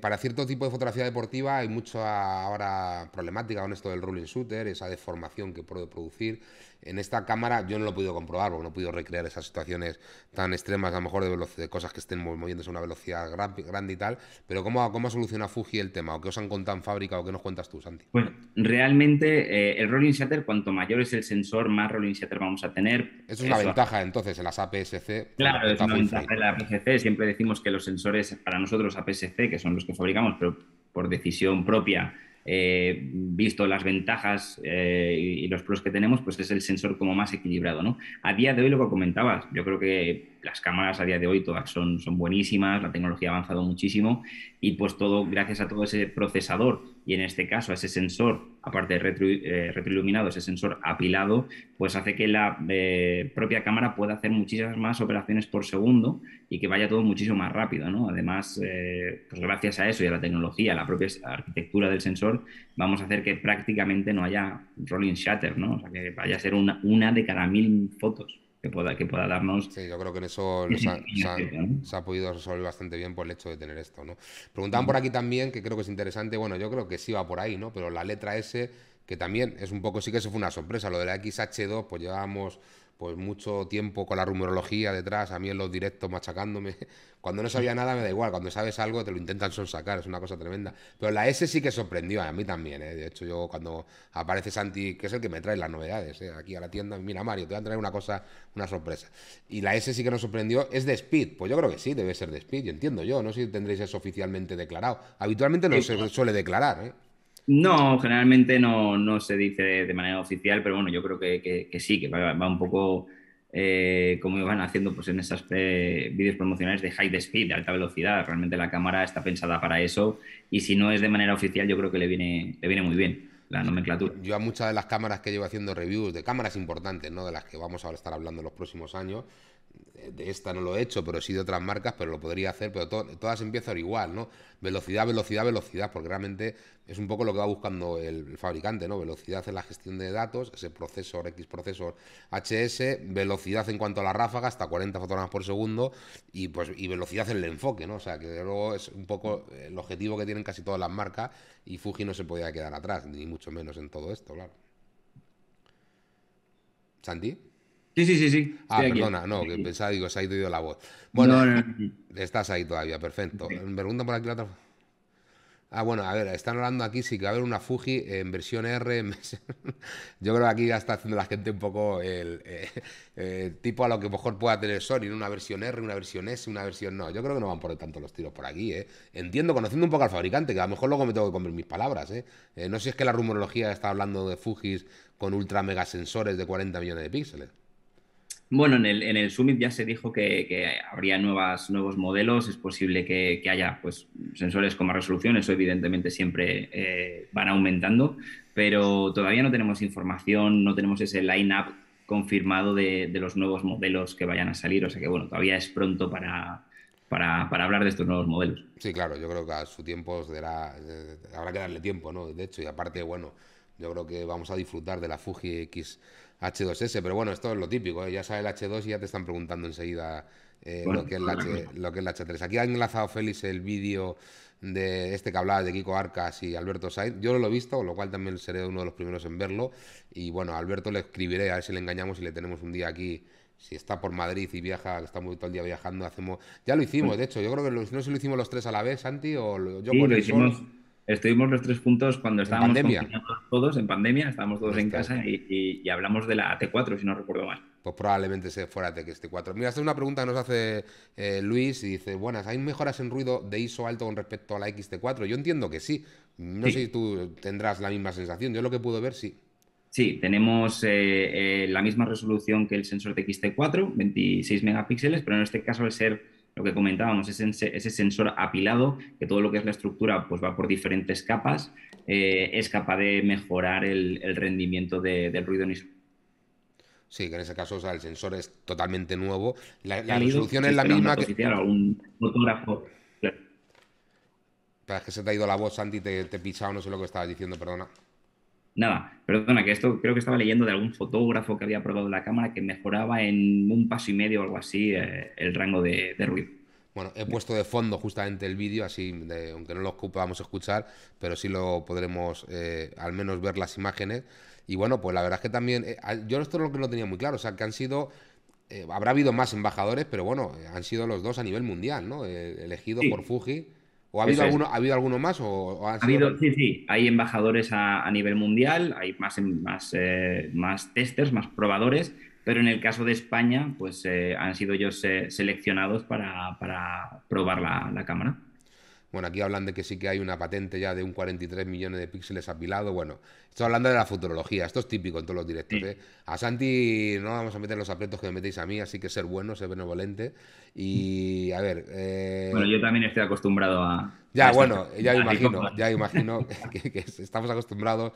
para cierto tipo de fotografía deportiva hay mucha ahora problemática con esto del rolling shooter, esa deformación que puede producir. En esta cámara yo no lo he podido comprobar, no he podido recrear esas situaciones tan extremas, a lo mejor de, cosas que estén moviéndose a una velocidad grande y tal, pero ¿cómo, cómo ha Fuji el tema? ¿O qué os han contado en fábrica o qué nos cuentas tú, Santi? Bueno, realmente eh, el rolling shutter, cuanto mayor es el sensor, más rolling shutter vamos a tener. Eso es la ventaja entonces en las APS-C. Claro, es ventaja en la APS-C. Siempre decimos que los sensores, para nosotros APS-C, que son los que fabricamos, pero por decisión propia, eh, visto las ventajas eh, y los pros que tenemos, pues es el sensor como más equilibrado. ¿no? A día de hoy, lo que comentabas, yo creo que las cámaras a día de hoy todas son, son buenísimas, la tecnología ha avanzado muchísimo y pues todo gracias a todo ese procesador y en este caso a ese sensor aparte de eh, retroiluminado, ese sensor apilado, pues hace que la eh, propia cámara pueda hacer muchísimas más operaciones por segundo y que vaya todo muchísimo más rápido, ¿no? Además, eh, pues gracias a eso y a la tecnología, a la propia arquitectura del sensor, vamos a hacer que prácticamente no haya rolling shutter, ¿no? O que vaya a ser una de cada mil fotos que pueda, que pueda darnos. Sí, yo creo que en eso [laughs] se, ha, podido resolver bastante bien por el hecho de tener esto, ¿no? Preguntaban por aquí también, que creo que es interesante, bueno, yo creo que sí va por ahí, ¿no? Pero la letra S, que también es un poco, sí que eso fue una sorpresa, lo de la XH2, pues llevábamos pues mucho tiempo con la rumorología detrás, a mí en los directos machacándome. [laughs] Cuando no sabía nada me da igual, cuando sabes algo te lo intentan sonsacar, es una cosa tremenda. Pero la S sí que sorprendió, a mí también, ¿eh? de hecho yo cuando aparece Santi, que es el que me trae las novedades, ¿eh? aquí a la tienda, mira Mario, te voy a traer una cosa, una sorpresa. Y la S sí que nos sorprendió, es de Speed, pues yo creo que sí, debe ser de Speed, yo entiendo yo, no sé si tendréis eso oficialmente declarado. Habitualmente no se suele declarar, ¿eh? No, generalmente no, no se dice de, manera oficial, pero bueno, yo creo que, sí, que va, un poco eh, como iban haciendo pues, en esos eh, vídeos promocionales de high speed, de alta velocidad. Realmente la cámara está pensada para eso y si no es de manera oficial, yo creo que le viene, viene muy bien la nomenclatura. Yo a muchas de las cámaras que llevo haciendo reviews, de cámaras importantes, ¿no? de las que vamos a estar hablando en los próximos años, de esta no lo he hecho, pero sí de otras marcas, pero lo podría hacer, pero todas empiezan igual, ¿no? Velocidad, velocidad, velocidad, porque realmente es un poco lo que va buscando el, fabricante, ¿no? Velocidad en la gestión de datos, ese procesor, X procesor HS, velocidad en cuanto a la ráfaga, hasta 40 fotogramas por segundo, y pues y velocidad en el enfoque, ¿no? O sea, que luego es un poco el objetivo que tienen casi todas las marcas, y Fuji no se podía quedar atrás, ni mucho menos en todo esto, claro. Santi. Sí, sí, sí, sí. Ah, perdona, no, que pensaba, digo, se ha ido la voz. Bueno, estás ahí todavía, perfecto. pregunta Me por aquí la otra. Ah, bueno, a ver, están hablando aquí, sí que va a haber una Fuji en versión R. [laughs] Yo creo que aquí ya está haciendo la gente un poco el, eh, eh, tipo a lo que mejor pueda tener Sony, una versión R, una versión S, una versión no. Yo creo que no van por tanto los tiros por aquí, ¿eh? Entiendo, conociendo un poco al fabricante, que a lo mejor luego me tengo que comer mis palabras, ¿eh? no sé si es que la rumorología está hablando de Fujis con ultra mega sensores de 40 millones de píxeles. Bueno, en el, en el, Summit ya se dijo que, habría nuevas, nuevos modelos, es posible que, haya pues, sensores con más resolución, eso evidentemente siempre eh, van aumentando, pero todavía no tenemos información, no tenemos ese line-up confirmado de, los nuevos modelos que vayan a salir, o sea que bueno, todavía es pronto para, para, hablar de estos nuevos modelos. Sí, claro, yo creo que a su tiempo eh, habrá que darle tiempo, ¿no? De hecho, y aparte, bueno, yo creo que vamos a disfrutar de la Fuji X. H2S, pero bueno, esto es lo típico, ¿eh? ya sabes el H2 y ya te están preguntando enseguida eh, lo, que es el H, lo que es H3. Aquí ha enlazado Félix el vídeo de este que hablaba de Kiko Arcas y Alberto Sainz. Yo lo he visto, con lo cual también seré uno de los primeros en verlo. Y bueno, Alberto le escribiré, a ver si le engañamos y le tenemos un día aquí. Si está por Madrid y viaja, que está todo el día viajando, hacemos. Ya lo hicimos, pues de hecho, yo creo que no sé si lo hicimos los tres a la vez, Santi, o yo sí, hicimos... Estuvimos los tres puntos cuando estábamos todos en pandemia, estábamos todos en casa y, hablamos de la T4, si no recuerdo mal. Pues probablemente se fuera de T4. Mira, esta es una pregunta que nos hace eh, Luis y dice, buenas, ¿hay mejoras en ruido de ISO alto con respecto a la XT4? Yo entiendo que sí. No sé si tú tendrás la misma sensación. Yo lo que puedo ver, sí. Sí, tenemos eh, eh, la misma resolución que el sensor de XT4, 26 megapíxeles, pero en este caso al ser lo que comentábamos, ese, sensor apilado, que todo lo que es la estructura pues va por diferentes capas, eh, es capaz de mejorar el, rendimiento del ruido Sí, que en ese caso el sensor es totalmente nuevo. La, la resolución es la misma que... Un fotógrafo. es que se te ha ido la voz, Santi, te, te he pichado, no sé lo que estabas diciendo, perdona. Nada, perdona, que esto creo que estaba leyendo de algún fotógrafo que había probado la cámara que mejoraba en un paso y medio o algo así eh, el rango de, ruido. Bueno, he puesto de fondo justamente el vídeo, así, aunque no lo podamos escuchar, pero sí lo podremos eh, al menos ver las imágenes. Y bueno, pues la verdad es que también, eh, yo esto es lo que no tenía muy claro, o sea, que han sido habrá habido más embajadores, pero bueno, han sido los dos a nivel mundial, ¿no? elegido por Fuji ha habido, alguno, ¿ha habido alguno más? O, ha sí, sí, hay embajadores a, nivel mundial, hay más, más, eh, más testers, más probadores, pero en el caso de España, pues eh, han sido ellos eh, seleccionados para, probar la, cámara. Bueno, aquí hablan de que sí que hay una patente ya de un 43 millones de píxeles apilado, Bueno, estoy hablando de la futurología. Esto es típico en todos los directos. ¿eh? A Santi no vamos a meter los apretos que me metéis a mí, así que ser bueno, ser benevolente. Y a ver. Eh, bueno, yo también estoy acostumbrado a. Ya, bueno, ya imagino, ya imagino [laughs] que, estamos acostumbrados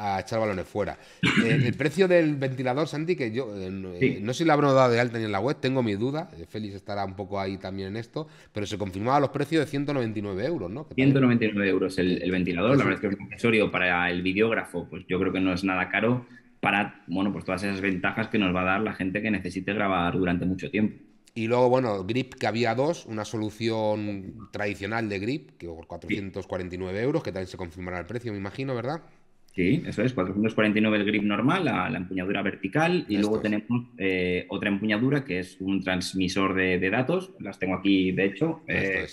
a echar balones fuera. [clears throat] el precio del ventilador, Santi, que yo eh, eh, no sé si lo habrán dado de alta ni en la web, tengo mi duda. Eh, Félix estará un poco ahí también en esto, pero se confirmaba los precios de 199 euros, ¿no? 199 euros el, ventilador, la verdad es que es un accesorio para el videógrafo, pues yo creo que no es nada caro para, bueno, pues todas esas ventajas que nos va a dar la gente que necesite grabar durante mucho tiempo. Y luego, bueno, Grip, que había dos, una solución tradicional de Grip, que por 449 euros, que también se confirmará el precio, me imagino, ¿verdad? Sí, eso es, 449 el grip normal, la, la empuñadura vertical y luego tenemos eh, otra empuñadura que es un transmisor de, datos, las tengo aquí de hecho, eh,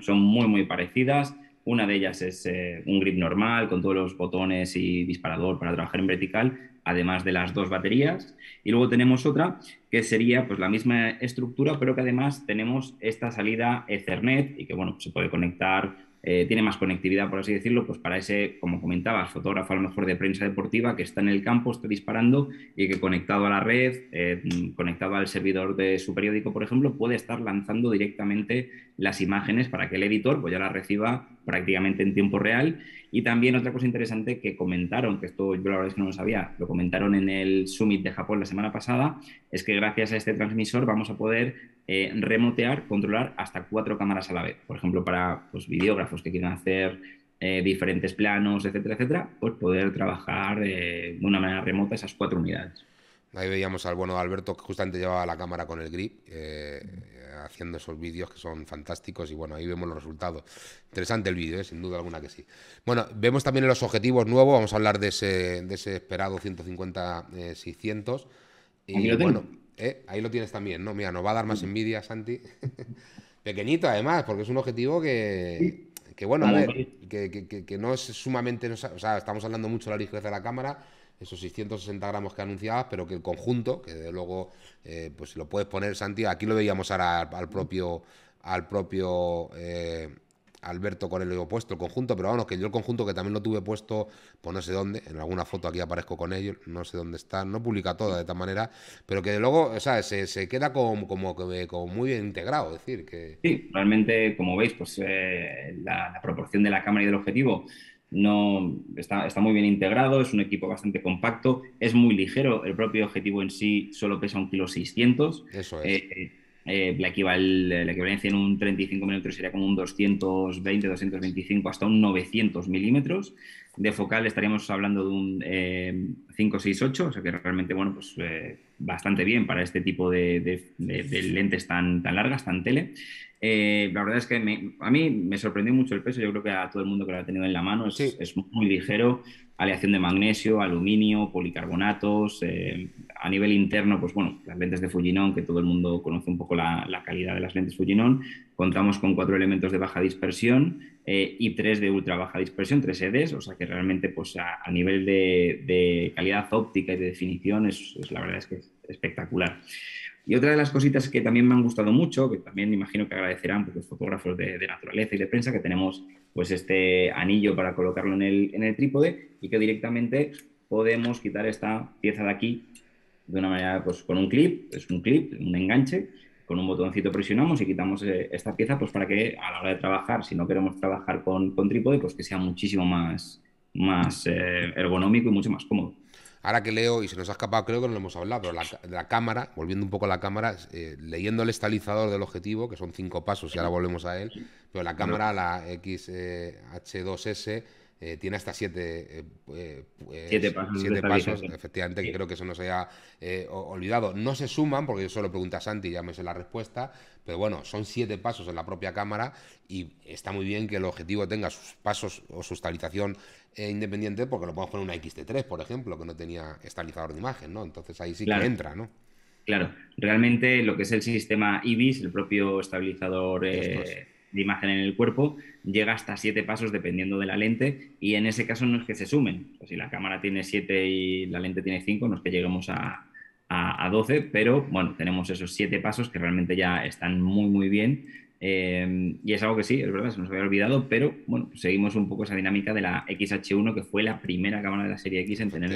son, muy muy parecidas, una de ellas es eh, un grip normal con todos los botones y disparador para trabajar en vertical, además de las dos baterías y luego tenemos otra que sería pues la misma estructura pero que además tenemos esta salida Ethernet y que bueno, se puede conectar eh, tiene más conectividad, por así decirlo, pues para ese, como comentabas, fotógrafo a lo mejor de prensa deportiva que está en el campo, está disparando y que conectado a la red, eh, conectado al servidor de su periódico, por ejemplo, puede estar lanzando directamente las imágenes para que el editor pues, ya las reciba prácticamente en tiempo real. Y también otra cosa interesante que comentaron, que esto yo la verdad es que no lo sabía, lo comentaron en el Summit de Japón la semana pasada, es que gracias a este transmisor vamos a poder eh, remotear, controlar hasta cuatro cámaras a la vez. Por ejemplo, para pues, videógrafos que quieran hacer eh, diferentes planos, etcétera, etcétera, pues poder trabajar eh, de una manera remota esas cuatro unidades. Ahí veíamos al bueno Alberto que justamente llevaba la cámara con el grip haciendo esos vídeos que son fantásticos y bueno, ahí vemos los resultados. Interesante el vídeo, ¿eh? sin duda alguna que sí. Bueno, vemos también los objetivos nuevos, vamos a hablar de ese, de ese esperado 150-600. Eh, y bueno, eh, ahí lo tienes también, ¿no? Mira, nos va a dar más envidia, Santi. [laughs] Pequeñito además, porque es un objetivo que, bueno, a ver, que, que no es sumamente, o sea, estamos hablando mucho de la ligereza de la cámara esos 660 gramos que anunciabas, pero que el conjunto, que de luego, eh, pues si lo puedes poner, Santi, aquí lo veíamos ahora al, propio, al propio eh, Alberto con el puesto, el conjunto, pero vamos, que yo el conjunto que también lo tuve puesto, pues no sé dónde, en alguna foto aquí aparezco con ellos, no sé dónde está, no publica toda de tal manera, pero que de luego, o sea, se, queda como, como, como, muy bien integrado, es decir, que... Sí, realmente, como veis, pues eh, la proporción de la cámara y del objetivo no, está, muy bien integrado, es un equipo bastante compacto, es muy ligero, el propio objetivo en sí solo pesa un kilo 600. Eso es. Eh, eh, eh, la, equivalencia en un 35 milímetros sería como un 220, 225, hasta un 900 milímetros. De focal estaríamos hablando de un 568, o sea que realmente, bueno, pues bastante bien para este tipo de, lentes tan largas, tan tele. Eh, la verdad es que a mí me sorprendió mucho el peso, yo creo que a todo el mundo que lo ha tenido en la mano es, muy ligero, aleación de magnesio, aluminio, policarbonatos, eh, a nivel interno, pues bueno, las lentes de Fujinon, que todo el mundo conoce un poco la, calidad de las lentes Fujinon, contamos con cuatro elementos de baja dispersión eh, y tres de ultra baja dispersión, tres EDs, o sea que realmente pues a, nivel de, calidad óptica y de definición es, la verdad es que es espectacular. Y otra de las cositas que también me han gustado mucho, que también imagino que agradecerán los fotógrafos de, naturaleza y de prensa, que tenemos pues este anillo para colocarlo en el, en el trípode y que directamente podemos quitar esta pieza de aquí de una manera, pues con un clip, es un clip, un enganche, con un botoncito presionamos y quitamos eh, esta pieza, pues para que a la hora de trabajar, si no queremos trabajar con, trípode, pues que sea muchísimo más, más eh, ergonómico y mucho más cómodo. Ahora que leo, y se nos ha escapado, creo que no lo hemos hablado, pero la, cámara, volviendo un poco a la cámara, eh, leyendo el estalizador del objetivo, que son cinco pasos y ahora volvemos a él, pero la cámara, la XH2S, eh, eh, tiene hasta siete, eh, eh, siete pasos, efectivamente, que creo que eso no se haya olvidado. No se suman, porque yo solo pregunta Santi y ya me sé la respuesta, pero bueno, son siete pasos en la propia cámara y está muy bien que el objetivo tenga sus pasos o su estabilización independiente, porque lo podemos poner en una XT3, por ejemplo, que no tenía estabilizador de imagen, ¿no? Entonces ahí sí que entra, ¿no? Claro, realmente lo que es el sistema IBIS, el propio estabilizador de imagen en el cuerpo llega hasta siete pasos dependiendo de la lente y en ese caso no es que se sumen. O si la cámara tiene siete y la lente tiene cinco, no es que lleguemos a, a, 12, pero bueno, tenemos esos siete pasos que realmente ya están muy, muy bien. Eh, y es algo que sí, es verdad, se nos había olvidado, pero bueno, seguimos un poco esa dinámica de la XH1, que fue la primera cámara de la serie X en tener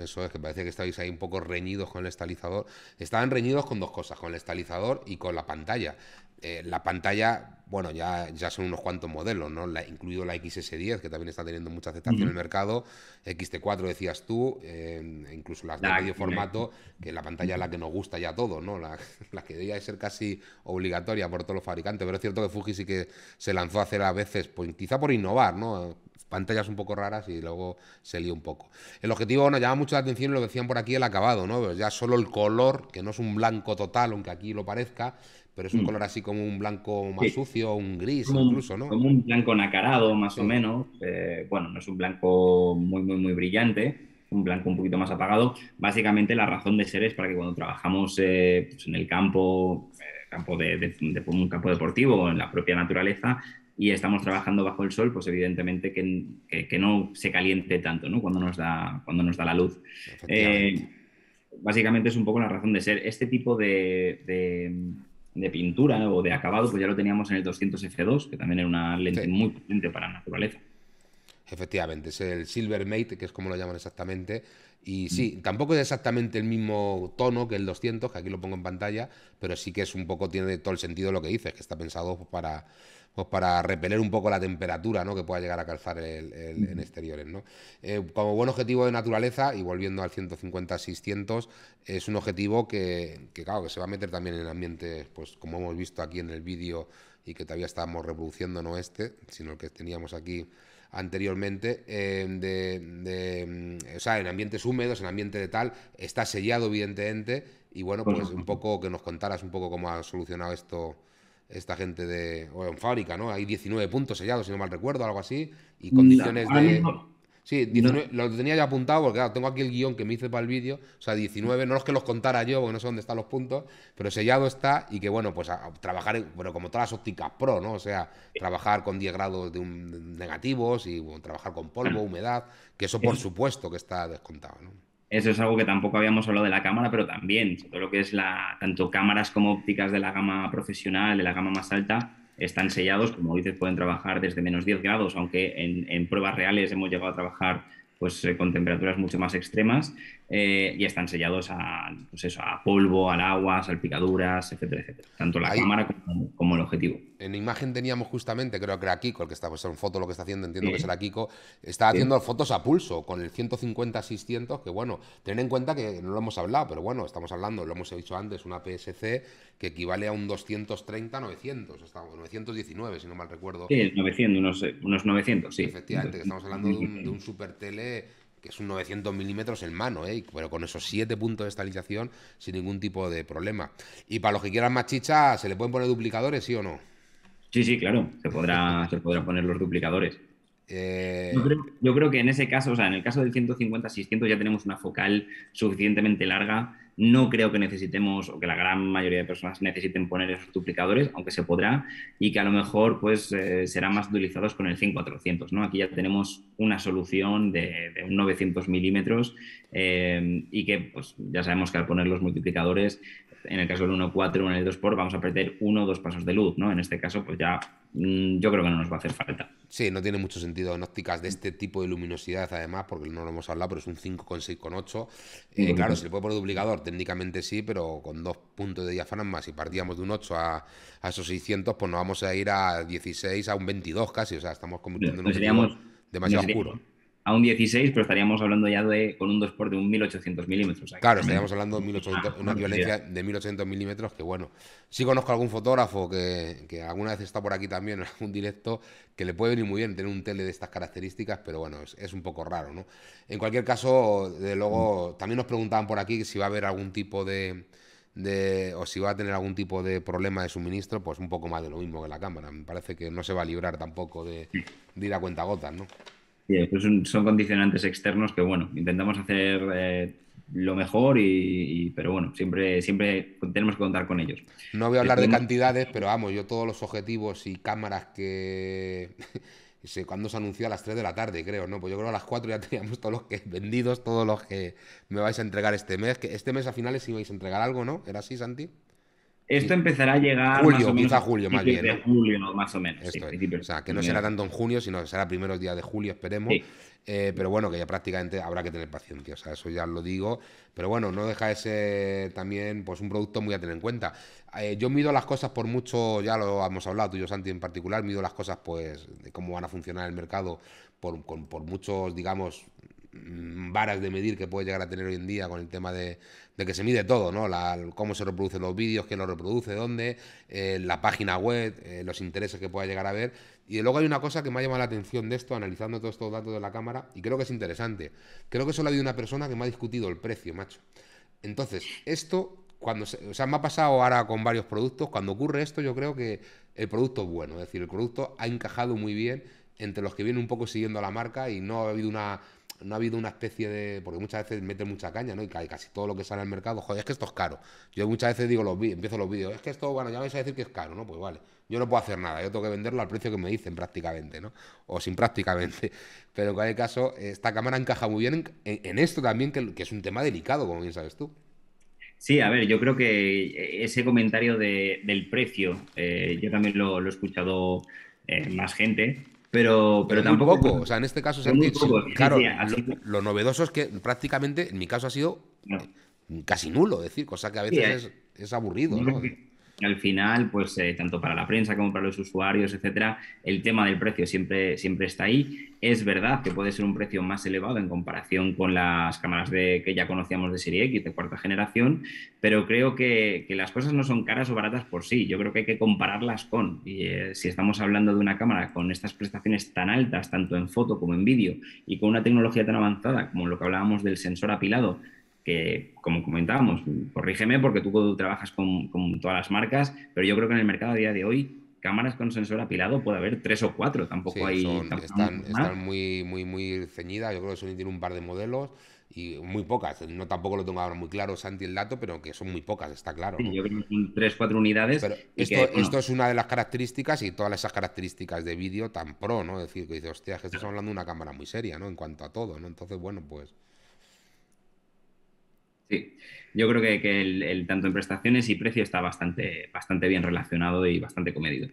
eso es, que parece que estáis ahí un poco reñidos con el estalizador... Estaban reñidos con dos cosas, con el estalizador y con la pantalla. Eh, la pantalla, bueno, ya, ya son unos cuantos modelos, ¿no? incluido la XS10, que también está teniendo mucha aceptación en el mercado, XT4 decías tú, eh, incluso las la de medio formato, que la pantalla es la que nos gusta ya todo, ¿no? [laughs] La, que debería ser casi obligatoria por todos los fabricantes, pero es cierto que Fuji sí que se lanzó a hacer a veces, pues, quizá por innovar, ¿no? pantallas un poco raras y luego se lió un poco. El objetivo, bueno, llama mucho la atención lo decían por aquí, el acabado, ¿no? Ya solo el color, que no es un blanco total, aunque aquí lo parezca, pero es un mm. color así como un blanco más sucio, un gris incluso, ¿no? Como un blanco nacarado, más o menos. Eh, bueno, no es un blanco muy, muy, muy brillante, un blanco un poquito más apagado. Básicamente la razón de ser es para que cuando trabajamos eh, pues, en el campo, eh, campo de, un campo deportivo o en la propia naturaleza, y estamos trabajando bajo el sol, pues evidentemente que, no se caliente tanto, ¿no? Cuando nos da, cuando nos da la luz básicamente es un poco la razón de ser. Este tipo de, de pintura o de acabado, pues ya lo teníamos en el 200 F2, que también era una lente muy potente para la naturaleza. Efectivamente, es el silver mate que es como lo llaman exactamente. Y mm. sí, tampoco es exactamente el mismo tono que el 200, que aquí lo pongo en pantalla, pero sí que es un poco, tiene todo el sentido lo que dices, que está pensado para, pues para repeler un poco la temperatura ¿no? que pueda llegar a calzar en exteriores. ¿no? Eh, como buen objetivo de naturaleza, y volviendo al 150-600, es un objetivo que, claro, que se va a meter también en ambiente pues como hemos visto aquí en el vídeo y que todavía estábamos reproduciendo, no este, sino el que teníamos aquí anteriormente, eh, de, de, mm, o sea, en ambientes húmedos, en ambiente de tal, está sellado evidentemente, y bueno, pues un poco que nos contaras un poco cómo ha solucionado esto esta gente de. O en fábrica, ¿no? Hay 19 puntos sellados, si no mal recuerdo, algo así. Y condiciones de. Sí, 19, lo tenía ya apuntado, porque tengo aquí el guión que me hice para el vídeo. O sea, 19, no los que los contara yo, porque no sé dónde están los puntos, pero sellado está y que bueno, pues trabajar, bueno, como todas las ópticas pro, ¿no? O sea, trabajar con 10 grados de un, negativos y trabajar con polvo, humedad, que eso por supuesto que está descontado, ¿no? Eso es algo que tampoco habíamos hablado de la cámara, pero también todo lo que es la, tanto cámaras como ópticas de la gama profesional, de la gama más alta, están sellados, como dices, pueden trabajar desde menos 10 grados, aunque en, pruebas reales hemos llegado a trabajar pues, eh, con temperaturas mucho más extremas eh, y están sellados a, pues a polvo, al agua, salpicaduras, etcétera, etcétera. Tanto la cámara como, el objetivo. En imagen teníamos justamente, creo que era Kiko, el que está en foto lo que está haciendo, entiendo que será Kiko, está haciendo fotos a pulso con el 150-600, que bueno, ten en cuenta que no lo hemos hablado, pero bueno, estamos hablando, lo hemos dicho antes, una PSC que equivale a un 230-900, 919 si no mal recuerdo. Sí, 900, unos, 900, sí. Efectivamente, que estamos hablando de un, de un super tele que es un 900 milímetros en mano, ¿eh? pero con esos 7 puntos de estabilización sin ningún tipo de problema. Y para los que quieran más chicha, ¿se le pueden poner duplicadores, sí o no? Sí, sí, claro, se, podrá, [laughs] se podrán poner los duplicadores. Eh, yo, creo, yo, creo, que en ese caso, o sea, en el caso del 150-600 ya tenemos una focal suficientemente larga no creo que necesitemos o que la gran mayoría de personas necesiten poner esos duplicadores, aunque se podrá, y que a lo mejor pues, eh, serán más utilizados con el 5400. ¿no? Aquí ya tenemos una solución de, un 900 milímetros eh, y que pues, ya sabemos que al poner los multiplicadores, en el caso del 1.4 o en el 2 por vamos a perder uno o dos pasos de luz. ¿no? En este caso, pues ya mm, yo creo que no nos va a hacer falta. Sí, no tiene mucho sentido en ópticas de este tipo de luminosidad, además, porque no lo hemos hablado, pero es un 5,6,8. Eh, claro, si le puede poner duplicador técnicamente sí, pero con dos puntos de diafragma, si partíamos de un 8 a, esos 600, pues nos vamos a ir a 16, a un 22 casi, o sea, estamos convirtiendo en un demasiado oscuro a un 16, pero estaríamos hablando ya de con un 2 de un 1800 milímetros. Claro, estaríamos hablando de 1800, ah, una violencia de 1800 milímetros que bueno, sí conozco a algún fotógrafo que, que, alguna vez está por aquí también en algún directo, que le puede venir muy bien tener un tele de estas características, pero bueno, es, un poco raro, ¿no? En cualquier caso, de luego, también nos preguntaban por aquí si va a haber algún tipo de... o si va a tener algún tipo de problema de suministro, pues un poco más de lo mismo que la cámara. Me parece que no se va a librar tampoco de, de ir a cuenta gotas, ¿no? Sí, son, condicionantes externos que, bueno, intentamos hacer eh, lo mejor, y, pero bueno, siempre, siempre tenemos que contar con ellos. No voy a hablar de cantidades, pero vamos, yo todos los objetivos y cámaras que... sé, [laughs] ¿cuándo se anunció a las 3 de la tarde, creo, ¿no? Pues yo creo a las 4 ya teníamos todos los que vendidos, todos los que me vais a entregar este mes. Que este mes a finales si vais a entregar algo, ¿no? ¿Era así, Santi? Esto empezará a llegar. Julio, más o quizá julio, más bien. o menos. O sea, que no será tanto en junio, sino que será primeros días de julio, esperemos. Eh, pero bueno, que ya prácticamente habrá que tener paciencia, o sea, eso ya lo digo. Pero bueno, no deja ese también pues, un producto muy a tener en cuenta. Eh, yo mido las cosas por mucho, ya lo hemos hablado, tú y yo, Santi, en particular, mido las cosas, pues, de cómo van a funcionar el mercado por, con, por muchos, digamos, Mm, varas de medir que puede llegar a tener hoy en día con el tema de, que se mide todo, ¿no? cómo se reproducen los vídeos, quién lo reproduce, dónde, eh, la página web, eh, los intereses que pueda llegar a ver. Y luego hay una cosa que me ha llamado la atención de esto, analizando todos estos datos de la cámara, y creo que es interesante. Creo que solo ha habido una persona que me ha discutido el precio, macho. Entonces, esto, cuando se, o sea, me ha pasado ahora con varios productos, cuando ocurre esto yo creo que el producto es bueno, es decir, el producto ha encajado muy bien entre los que vienen un poco siguiendo la marca y no ha habido una no ha habido una especie de. Porque muchas veces meten mucha caña, ¿no? Y casi todo lo que sale al mercado, joder, es que esto es caro. Yo muchas veces digo, los empiezo los vídeos, es que esto, bueno, ya vais a decir que es caro, ¿no? Pues vale, yo no puedo hacer nada, yo tengo que venderlo al precio que me dicen prácticamente, ¿no? O sin prácticamente. [laughs] Pero en cualquier caso, esta cámara encaja muy bien en, esto también, que, es un tema delicado, como bien sabes tú. Sí, a ver, yo creo que eh, ese comentario de, del precio, eh, yo también lo, he escuchado eh, más gente. Pero, pero, tampoco. O sea, en este caso, se claro, dicho lo, lo, novedoso es que prácticamente, en mi caso, ha sido casi nulo, decir, cosa que a veces eh. es, es, aburrido. ¿no? al final, pues eh, tanto para la prensa como para los usuarios, etcétera, el tema del precio siempre, siempre está ahí. Es verdad que puede ser un precio más elevado en comparación con las cámaras de, que ya conocíamos de serie X, de cuarta generación, pero creo que, las cosas no son caras o baratas por sí. Yo creo que hay que compararlas con. Y, eh, si estamos hablando de una cámara con estas prestaciones tan altas, tanto en foto como en vídeo, y con una tecnología tan avanzada como lo que hablábamos del sensor apilado, que, como comentábamos, corrígeme porque tú trabajas con, todas las marcas, pero yo creo que en el mercado a día de hoy cámaras con sensor apilado puede haber tres o cuatro, tampoco hay... están, muy, muy, muy ceñidas, yo creo que Sony tiene un par de modelos y muy pocas, no tampoco lo tengo ahora muy claro Santi el dato, pero que son muy pocas, está claro. yo creo que son tres, cuatro unidades. esto, es una de las características y todas esas características de vídeo tan pro, ¿no? Es decir, que dices, hostia, que estás hablando de una cámara muy seria, ¿no? En cuanto a todo, ¿no? Entonces, bueno, pues... Sí, yo creo que, el, tanto en prestaciones y precio está bastante, bastante bien relacionado y bastante comedido.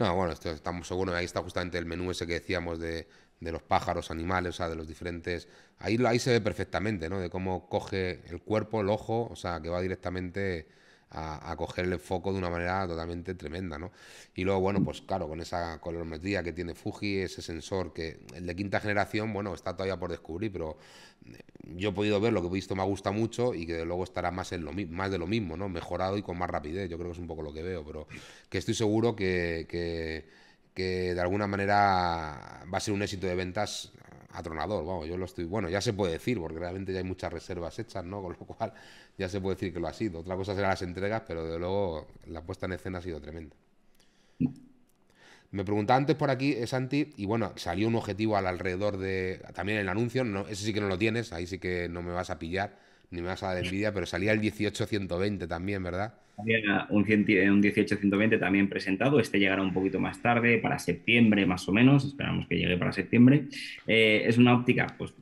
No, bueno, estamos seguros, ahí está justamente el menú ese que decíamos de, los pájaros, animales, o sea, de los diferentes... Ahí, ahí se ve perfectamente, ¿no? De cómo coge el cuerpo, el ojo, o sea, que va directamente a, coger el foco de una manera totalmente tremenda, ¿no? Y luego, bueno, pues claro, con esa colorimetría que tiene Fuji, ese sensor que el de quinta generación, bueno, está todavía por descubrir, pero eh, yo he podido ver lo que he visto me gusta mucho y que luego estará más, en lo, más de lo mismo, ¿no? Mejorado y con más rapidez, yo creo que es un poco lo que veo, pero que estoy seguro que que de alguna manera va a ser un éxito de ventas atronador, vamos, yo lo estoy, bueno, ya se puede decir, porque realmente ya hay muchas reservas hechas, ¿no? [laughs] Con lo cual ya se puede decir que lo ha sido. Otra cosa serán las entregas, pero de luego la puesta en escena ha sido tremenda. Me preguntaba antes por aquí, eh, Santi, y bueno, salió un objetivo alrededor de, también el anuncio, no, ese sí que no lo tienes, ahí sí que no me vas a pillar, ni me vas a dar envidia, pero salía el 18-120 también, ¿verdad? había un, 1820 también presentado, este llegará un poquito más tarde, para septiembre más o menos, esperamos que llegue para septiembre. Eh, es una óptica pues,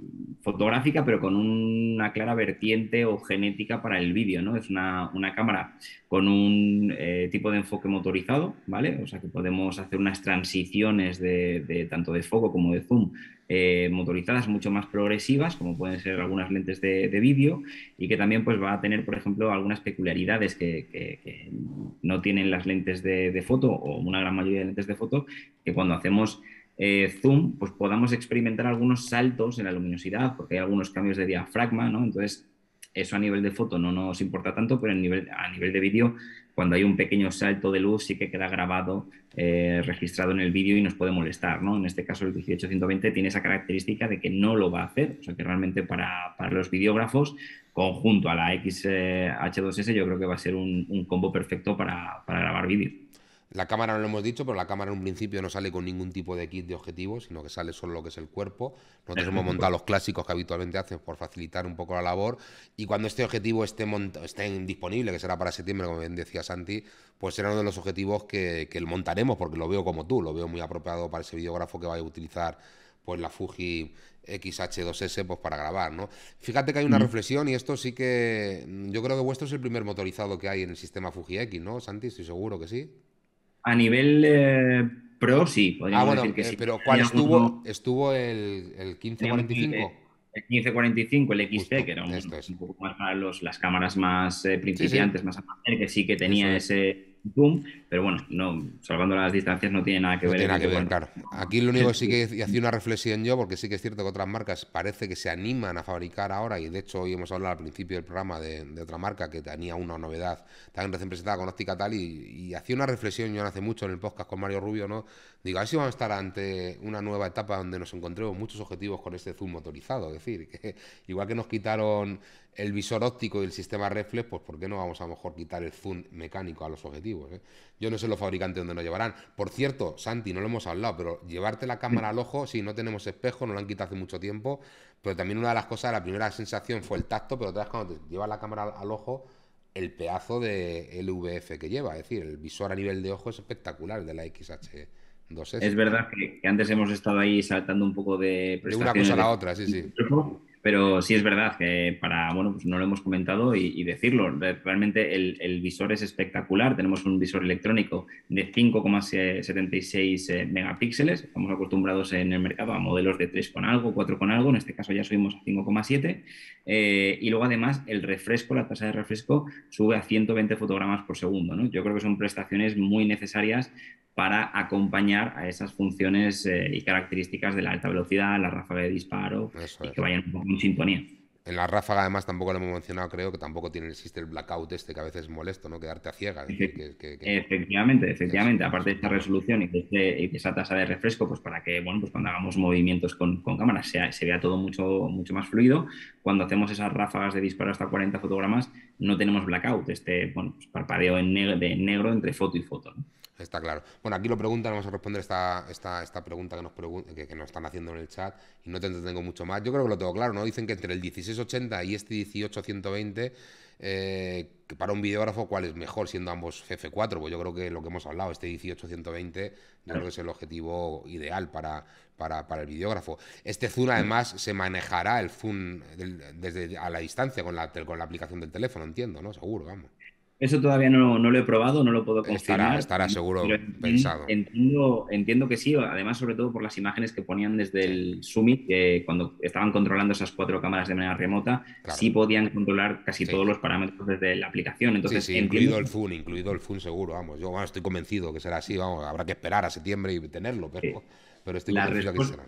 fotográfica, pero con una clara vertiente o genética para el vídeo, ¿no? Es una, cámara con un eh, tipo de enfoque motorizado, ¿vale? O sea que podemos hacer unas transiciones tanto de foco como de zoom eh, motorizadas mucho más progresivas, como pueden ser algunas lentes de, vídeo, y que también pues, va a tener, por ejemplo, algunas peculiaridades que, no tienen las lentes de, foto o una gran mayoría de lentes de foto, que cuando hacemos eh, zoom, pues podamos experimentar algunos saltos en la luminosidad, porque hay algunos cambios de diafragma, ¿no? Entonces, eso a nivel de foto no nos importa tanto, pero nivel, a nivel de vídeo cuando hay un pequeño salto de luz sí que queda grabado, eh, registrado en el vídeo y nos puede molestar. ¿no? En este caso el 18120 tiene esa característica de que no lo va a hacer, o sea que realmente para, los videógrafos, conjunto a la XH2S, eh, yo creo que va a ser un, combo perfecto para, para grabar vídeo. La cámara no lo hemos dicho, pero la cámara en un principio no sale con ningún tipo de kit de objetivos sino que sale solo lo que es el cuerpo. Nosotros hemos montado los clásicos que habitualmente haces por facilitar un poco la labor. Y cuando este objetivo esté, esté disponible, que será para septiembre, como bien decía Santi, pues será uno de los objetivos que, montaremos, porque lo veo como tú, lo veo muy apropiado para ese videógrafo que vaya a utilizar pues la Fuji XH2S pues para grabar, ¿no? Fíjate que hay una mm. reflexión y esto sí que yo creo que vuestro es el primer motorizado que hay en el sistema Fuji X, ¿no? Santi, estoy seguro que sí. A nivel eh, pro, sí, podríamos ah, decir que eh, sí. Pero ¿cuál estuvo? ¿Estuvo el, el 1545? El 1545, el XP, que era un, poco más para los, las cámaras más eh, principiantes, más amateur, que sí que tenía ese Zoom, pero bueno, no, salvando las distancias no tiene nada que ver. Tiene nada que ver, Aquí lo único que sí que hacía una reflexión yo, porque sí que es cierto que otras marcas parece que se animan a fabricar ahora, y de hecho hoy hemos hablado al principio del programa de, otra marca que tenía una novedad también recién presentada con óptica tal, y, y hacía una reflexión yo hace mucho en el podcast con Mario Rubio, ¿no? Digo, a ver si vamos a estar ante una nueva etapa donde nos encontremos muchos objetivos con este zoom motorizado, es decir, que [laughs] igual que nos quitaron el visor óptico y el sistema reflex, pues ¿por qué no vamos a lo mejor quitar el zoom mecánico a los objetivos? Eh? Yo no sé los fabricantes dónde nos llevarán. Por cierto, Santi, no lo hemos hablado, pero llevarte la cámara al ojo, si sí, no tenemos espejo, no lo han quitado hace mucho tiempo, pero también una de las cosas, la primera sensación fue el tacto, pero otra vez cuando te llevas la cámara al ojo, el pedazo de LVF que lleva, es decir, el visor a nivel de ojo es espectacular de la XH. 2S. Es verdad que, antes hemos estado ahí saltando un poco de prestaciones. De una cosa a la otra, sí, sí. Pero sí es verdad que para, bueno, pues no lo hemos comentado y, decirlo, realmente el, visor es espectacular. Tenemos un visor electrónico de 5,76 eh, megapíxeles. Estamos acostumbrados en el mercado a modelos de 3 con algo, 4 con algo. En este caso ya subimos a 5,7. Eh, y luego además el refresco, la tasa de refresco sube a 120 fotogramas por segundo. ¿no? Yo creo que son prestaciones muy necesarias para acompañar a esas funciones eh, y características de la alta velocidad, la ráfaga de disparo y que vayan un poco en sintonía. En la ráfaga, además, tampoco lo hemos mencionado, creo que tampoco tiene, existe el blackout este que a veces es molesto, ¿no? Quedarte a ciegas. Efectivamente, efectivamente. Aparte de esta resolución este, y de, esa tasa de refresco, pues para que, bueno, pues cuando hagamos movimientos con, cámaras se, vea todo mucho, mucho más fluido. Cuando hacemos esas ráfagas de disparo hasta 40 fotogramas, no tenemos blackout, este, pues parpadeo en de negro entre foto y foto. Está claro. Bueno, aquí lo preguntan, vamos a responder esta, esta, esta pregunta que nos, que, nos están haciendo en el chat y no te entretengo mucho más. Yo creo que lo tengo claro, ¿no? Dicen que entre el 1680 y este 18120, eh, para un videógrafo, ¿cuál es mejor siendo ambos F4? Pues yo creo que lo que hemos hablado, este 18120, yo creo que es el objetivo ideal para, para, el videógrafo. Este zoom, además, se manejará el zoom desde a la distancia con la, con la aplicación del teléfono, entiendo, ¿no? Seguro, vamos. Eso todavía no, lo he probado, no lo puedo confirmar. Estará, estará seguro pensado. Entiendo, entiendo, que sí, además sobre todo por las imágenes que ponían desde el Summit, que cuando estaban controlando esas cuatro cámaras de manera remota, sí podían controlar casi todos los parámetros desde la aplicación. Entonces, incluido el Zoom, incluido el Zoom seguro, vamos. Yo estoy convencido que será así, vamos, habrá que esperar a septiembre y tenerlo, pero, pero estoy convencido que será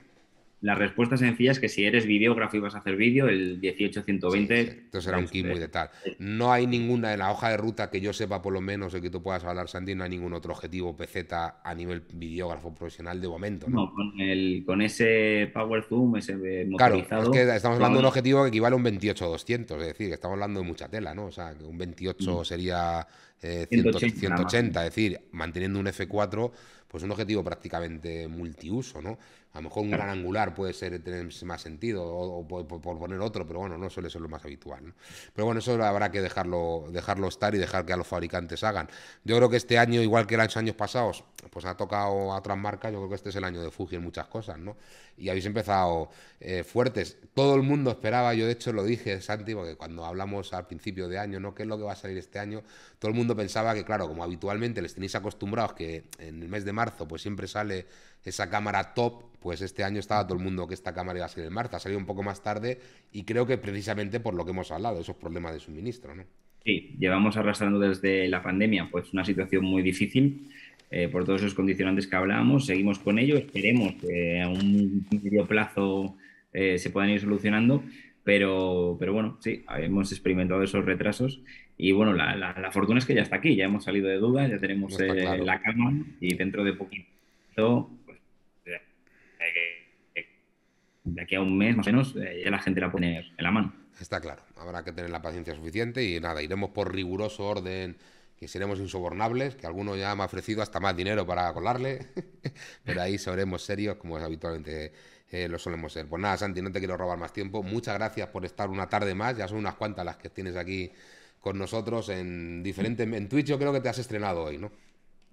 la respuesta sencilla es que si eres videógrafo y vas a hacer vídeo, el 18-120... Esto será un kit muy de tal. No hay ninguna, en la hoja de ruta que yo sepa, por lo menos, de que tú puedas hablar, Sandy, no hay ningún otro objetivo PZ a nivel videógrafo profesional de momento. No, con, el, con ese Power Zoom, ese motorizado. Eh, claro, es estamos hablando de un objetivo que equivale a un 28-200, es decir, que estamos hablando de mucha tela, ¿no? O sea, que un 28 mm. sería eh, 180, 180 es decir, manteniendo un F4, pues un objetivo prácticamente multiuso, ¿no? A lo mejor un gran angular puede ser tener más sentido, o, por, poner otro, pero bueno, no suele ser lo más habitual. ¿no? Pero bueno, eso habrá que dejarlo, dejarlo estar y dejar que a los fabricantes hagan. Yo creo que este año, igual que los años pasados, pues ha tocado a otras marcas, yo creo que este es el año de Fuji en muchas cosas, ¿no? Y habéis empezado eh, fuertes. Todo el mundo esperaba, yo de hecho lo dije, Santi, porque cuando hablamos al principio de año, ¿no? ¿Qué es lo que va a salir este año? Todo el mundo pensaba que, claro, como habitualmente les tenéis acostumbrados que en el mes de marzo pues siempre sale esa cámara top, pues este año estaba todo el mundo que esta cámara iba a ser en marzo, ha salido un poco más tarde y creo que precisamente por lo que hemos hablado, esos problemas de suministro, ¿no? Sí, llevamos arrastrando desde la pandemia pues una situación muy difícil eh, por todos esos condicionantes que hablábamos, seguimos con ello, esperemos que a un medio plazo eh, se puedan ir solucionando, pero, pero bueno, sí, hemos experimentado esos retrasos y bueno, la, fortuna es que ya está aquí, ya hemos salido de duda, ya tenemos la cámara y dentro de poquito que a un mes más o menos eh, ya la gente la pone en la mano. Está claro, habrá que tener la paciencia suficiente y nada, iremos por riguroso orden que seremos insobornables, que alguno ya me ha ofrecido hasta más dinero para colarle, [laughs] pero ahí seremos serios como habitualmente eh, lo solemos ser. Pues nada, Santi, no te quiero robar más tiempo. Muchas gracias por estar una tarde más, ya son unas cuantas las que tienes aquí con nosotros en diferentes... En Twitch yo creo que te has estrenado hoy, ¿no?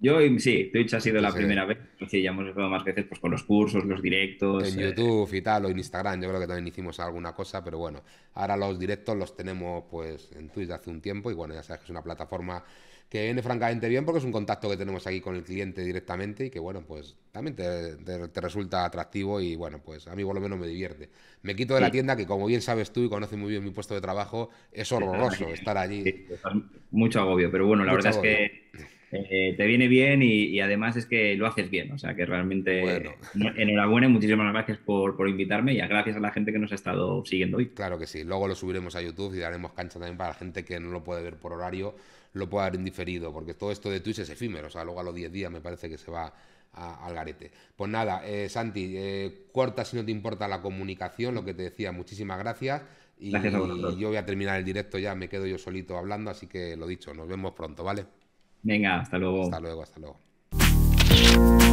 Yo sí, Twitch ha sido la primera vez. Sí, ya hemos estado más veces pues, con los cursos, los directos. En eh. YouTube y tal, o en Instagram, yo creo que también hicimos alguna cosa, pero bueno, ahora los directos los tenemos pues en Twitch de hace un tiempo y bueno, ya sabes que es una plataforma que viene francamente bien porque es un contacto que tenemos aquí con el cliente directamente y que bueno, pues también te, resulta atractivo y bueno, pues a mí por lo menos me divierte. Me quito de la tienda que como bien sabes tú y conoces muy bien mi puesto de trabajo, es horroroso estar allí. Sí, mucho agobio, pero bueno, la verdad es que eh, te viene bien y, además es que lo haces bien. O sea que realmente [laughs] enhorabuena y muchísimas gracias por, invitarme y gracias a la gente que nos ha estado siguiendo hoy. Claro que sí, luego lo subiremos a YouTube y daremos cancha también para la gente que no lo puede ver por horario, lo puede ver indiferido, porque todo esto de Twitch es efímero, o sea, luego a los 10 días me parece que se va al garete. Pues nada, eh, Santi, eh, corta si no te importa la comunicación, lo que te decía, muchísimas gracias. y yo voy a terminar el directo ya, me quedo yo solito hablando, así que lo dicho, nos vemos pronto, ¿vale? Venga, hasta luego. Hasta luego, hasta luego.